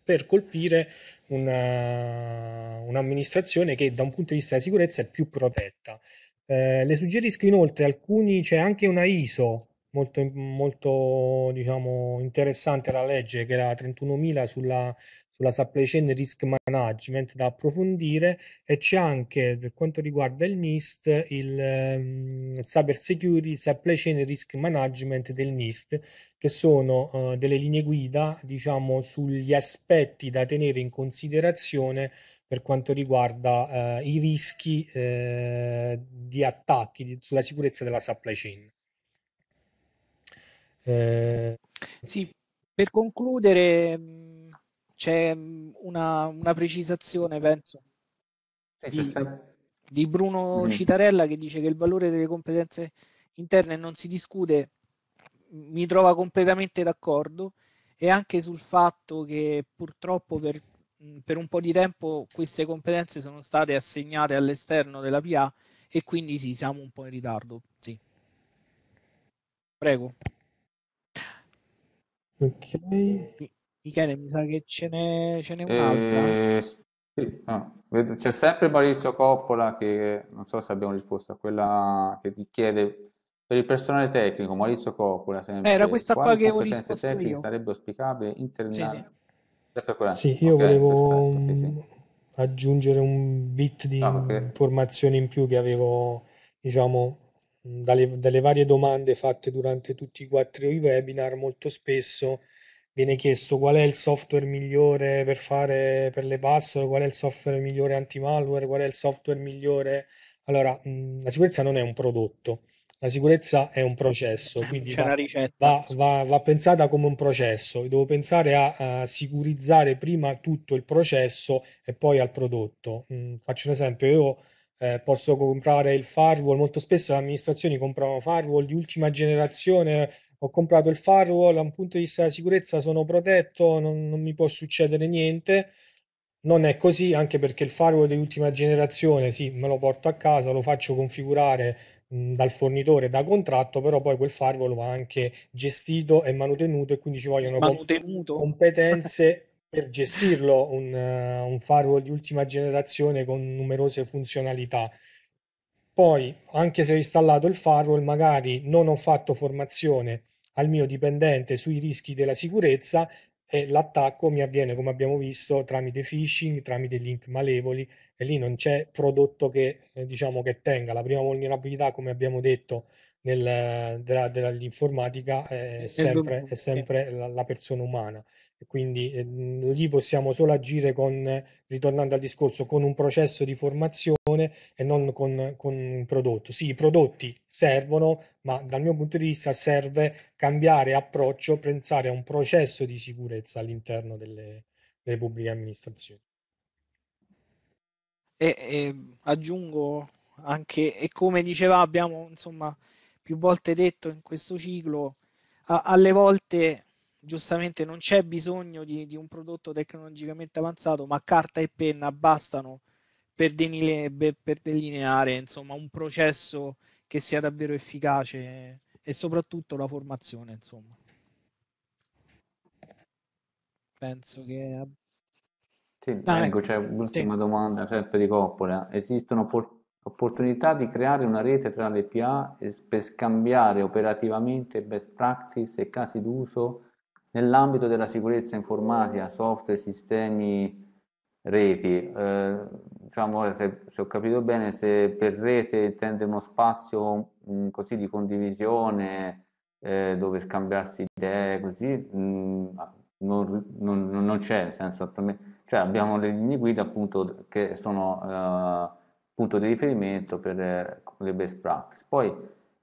per colpire una, un'amministrazione che da un punto di vista di sicurezza è più protetta. Eh, le suggerisco inoltre alcuni, c'è anche una ISO molto, molto diciamo, interessante la legge che è la 31000 sulla, sulla supply chain risk management da approfondire e c'è anche per quanto riguarda il NIST il um, cyber security supply chain risk management del NIST che sono uh, delle linee guida diciamo sugli aspetti da tenere in considerazione per quanto riguarda eh, i rischi eh, di attacchi di, sulla sicurezza della supply chain. Eh... Sì, per concludere c'è una, una precisazione, penso, di, di Bruno mm. Citarella che dice che il valore delle competenze interne non si discute, mi trova completamente d'accordo e anche sul fatto che purtroppo per, per un po' di tempo queste competenze sono state assegnate all'esterno della PA e quindi sì, siamo un po' in ritardo. Sì. Prego. Ok. Michele, mi sa che ce n'è, ce n'è un'altra. Eh, sì. ah, c'è sempre Maurizio Coppola che non so se abbiamo risposto a quella che ti chiede per il personale tecnico, Maurizio Coppola. Sempre, eh, Era questa qua che ho risposto io. Sarebbe auspicabile internare. Sì, sì sì, io volevo perfetto, aggiungere un bit di no, perché- informazione in più che avevo, diciamo, dalle, dalle varie domande fatte durante tutti i quattro i webinar, molto spesso viene chiesto qual è il software migliore per fare per le password, qual è il software migliore anti-malware, qual è il software migliore. Allora, la sicurezza non è un prodotto, la sicurezza è un processo, quindi va, va, va, va, pensata come un processo. Devo pensare a, a, sicurizzare prima tutto il processo e poi al prodotto. Mm, faccio un esempio, io eh, posso comprare il firewall, molto spesso le amministrazioni comprano firewall di ultima generazione, ho comprato il firewall, da un punto di vista della sicurezza sono protetto, non, non mi può succedere niente. Non è così anche perché il firewall di ultima generazione, sì, me lo porto a casa, lo faccio configurare dal fornitore da contratto, però poi quel firewall va anche gestito e manutenuto e quindi ci vogliono manutenuto. competenze per gestirlo, un, uh, un firewall di ultima generazione con numerose funzionalità. Poi, anche se ho installato il firewall, magari non ho fatto formazione al mio dipendente sui rischi della sicurezza e l'attacco mi avviene, come abbiamo visto, tramite phishing, tramite link malevoli e lì non c'è prodotto che, eh, diciamo, che tenga. La prima vulnerabilità, come abbiamo detto, nel, della, dell'informatica è sempre, è sempre la, la, persona umana. E quindi eh, lì possiamo solo agire con, ritornando al discorso, con un processo di formazione persone e non con, con un prodotto. Sì, i prodotti servono, ma dal mio punto di vista serve cambiare approccio, pensare a un processo di sicurezza all'interno delle, delle pubbliche amministrazioni. E, e, aggiungo anche, e come diceva, abbiamo insomma più volte detto in questo ciclo, a, alle volte giustamente non c'è bisogno di, di, un prodotto tecnologicamente avanzato, ma carta e penna bastano per, denile, per delineare insomma, un processo che sia davvero efficace e soprattutto la formazione. Insomma. Penso che... Sì, ah, ecco, c'è cioè, l'ultima sì. domanda sempre di Coppola. Esistono por- opportunità di creare una rete tra le PA per scambiare operativamente best practice e casi d'uso nell'ambito della sicurezza informatica, software, sistemi reti. Eh, diciamo, se, se, ho capito bene, se per rete intende uno spazio mh, mm, così di condivisione, eh, dove scambiarsi idee, così mh, mm, non, non, non c'è senso, me, cioè abbiamo le linee guida appunto che sono eh, punto di riferimento per eh, le best practice. Poi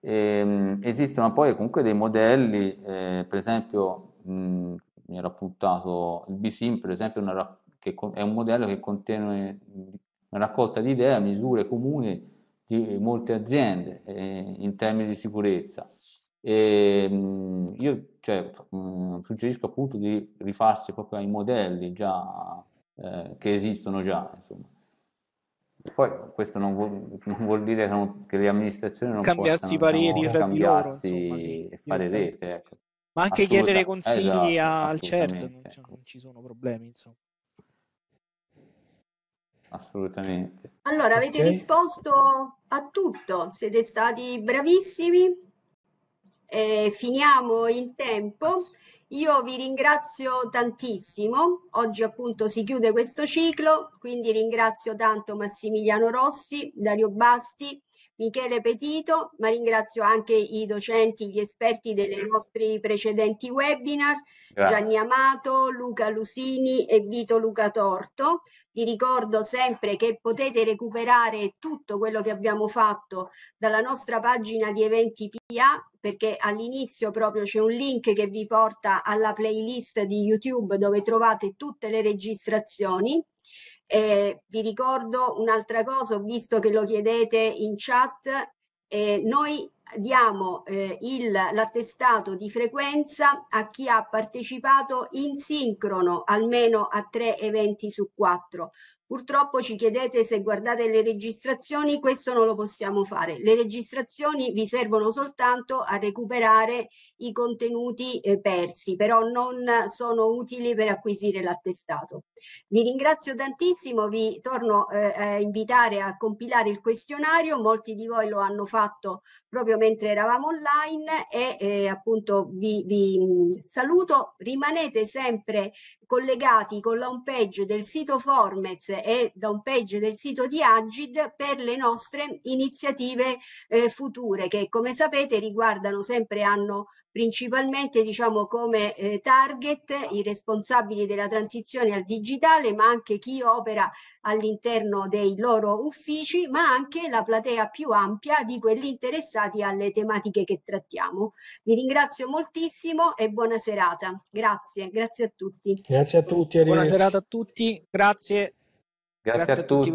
ehm, esistono poi comunque dei modelli, eh, per esempio mh, mm, mi era appuntato il BSIM, per esempio una rappresentazione che è un modello che contiene una raccolta di idee misure comuni di molte aziende eh, in termini di sicurezza. E, mh, io cioè, mh, suggerisco appunto di rifarsi proprio ai modelli già, eh, che esistono già. Insomma. Poi questo non vuol, non vuol dire che, non, che, le amministrazioni non cambiarsi possano pareri tra di loro insomma, sì, e fare rete. Ecco. Ma anche chiedere consigli esatto, al CERT, non, cioè, non ci sono problemi. Insomma assolutamente. Allora, avete okay. risposto a tutto, siete stati bravissimi, eh, finiamo il tempo. Io vi ringrazio tantissimo, oggi appunto si chiude questo ciclo, quindi ringrazio tanto Massimiliano Rossi, Dario Basti, Michele Petito, ma ringrazio anche i docenti, gli esperti dei nostri precedenti webinar, Grazie. Gianni Amato, Luca Lusini e Vito Luca Torto. Vi ricordo sempre che potete recuperare tutto quello che abbiamo fatto dalla nostra pagina di eventi PIA, perché all'inizio proprio c'è un link che vi porta alla playlist di YouTube dove trovate tutte le registrazioni eh, vi ricordo un'altra cosa, visto che lo chiedete in chat, eh, noi diamo eh, l'attestato di frequenza a chi ha partecipato in sincrono almeno a tre eventi su quattro. Purtroppo ci chiedete se guardate le registrazioni, questo non lo possiamo fare. Le registrazioni vi servono soltanto a recuperare i contenuti eh, persi, però non sono utili per acquisire l'attestato. Vi ringrazio tantissimo, vi torno eh, a invitare a compilare il questionario, molti di voi lo hanno fatto proprio mentre eravamo online e eh, appunto vi, vi mm, saluto. Rimanete sempre collegati con la homepage del sito Formez e da homepage del sito di Agid per le nostre iniziative eh, future che come sapete riguardano sempre hanno principalmente diciamo come eh, target i responsabili della transizione al digitale ma anche chi opera all'interno dei loro uffici ma anche la platea più ampia di quelli interessati dedicati alle tematiche che trattiamo. Vi ringrazio moltissimo e buona serata. Grazie, grazie a tutti. Grazie a tutti. Buona serata a tutti, grazie. Grazie, grazie a, tutti.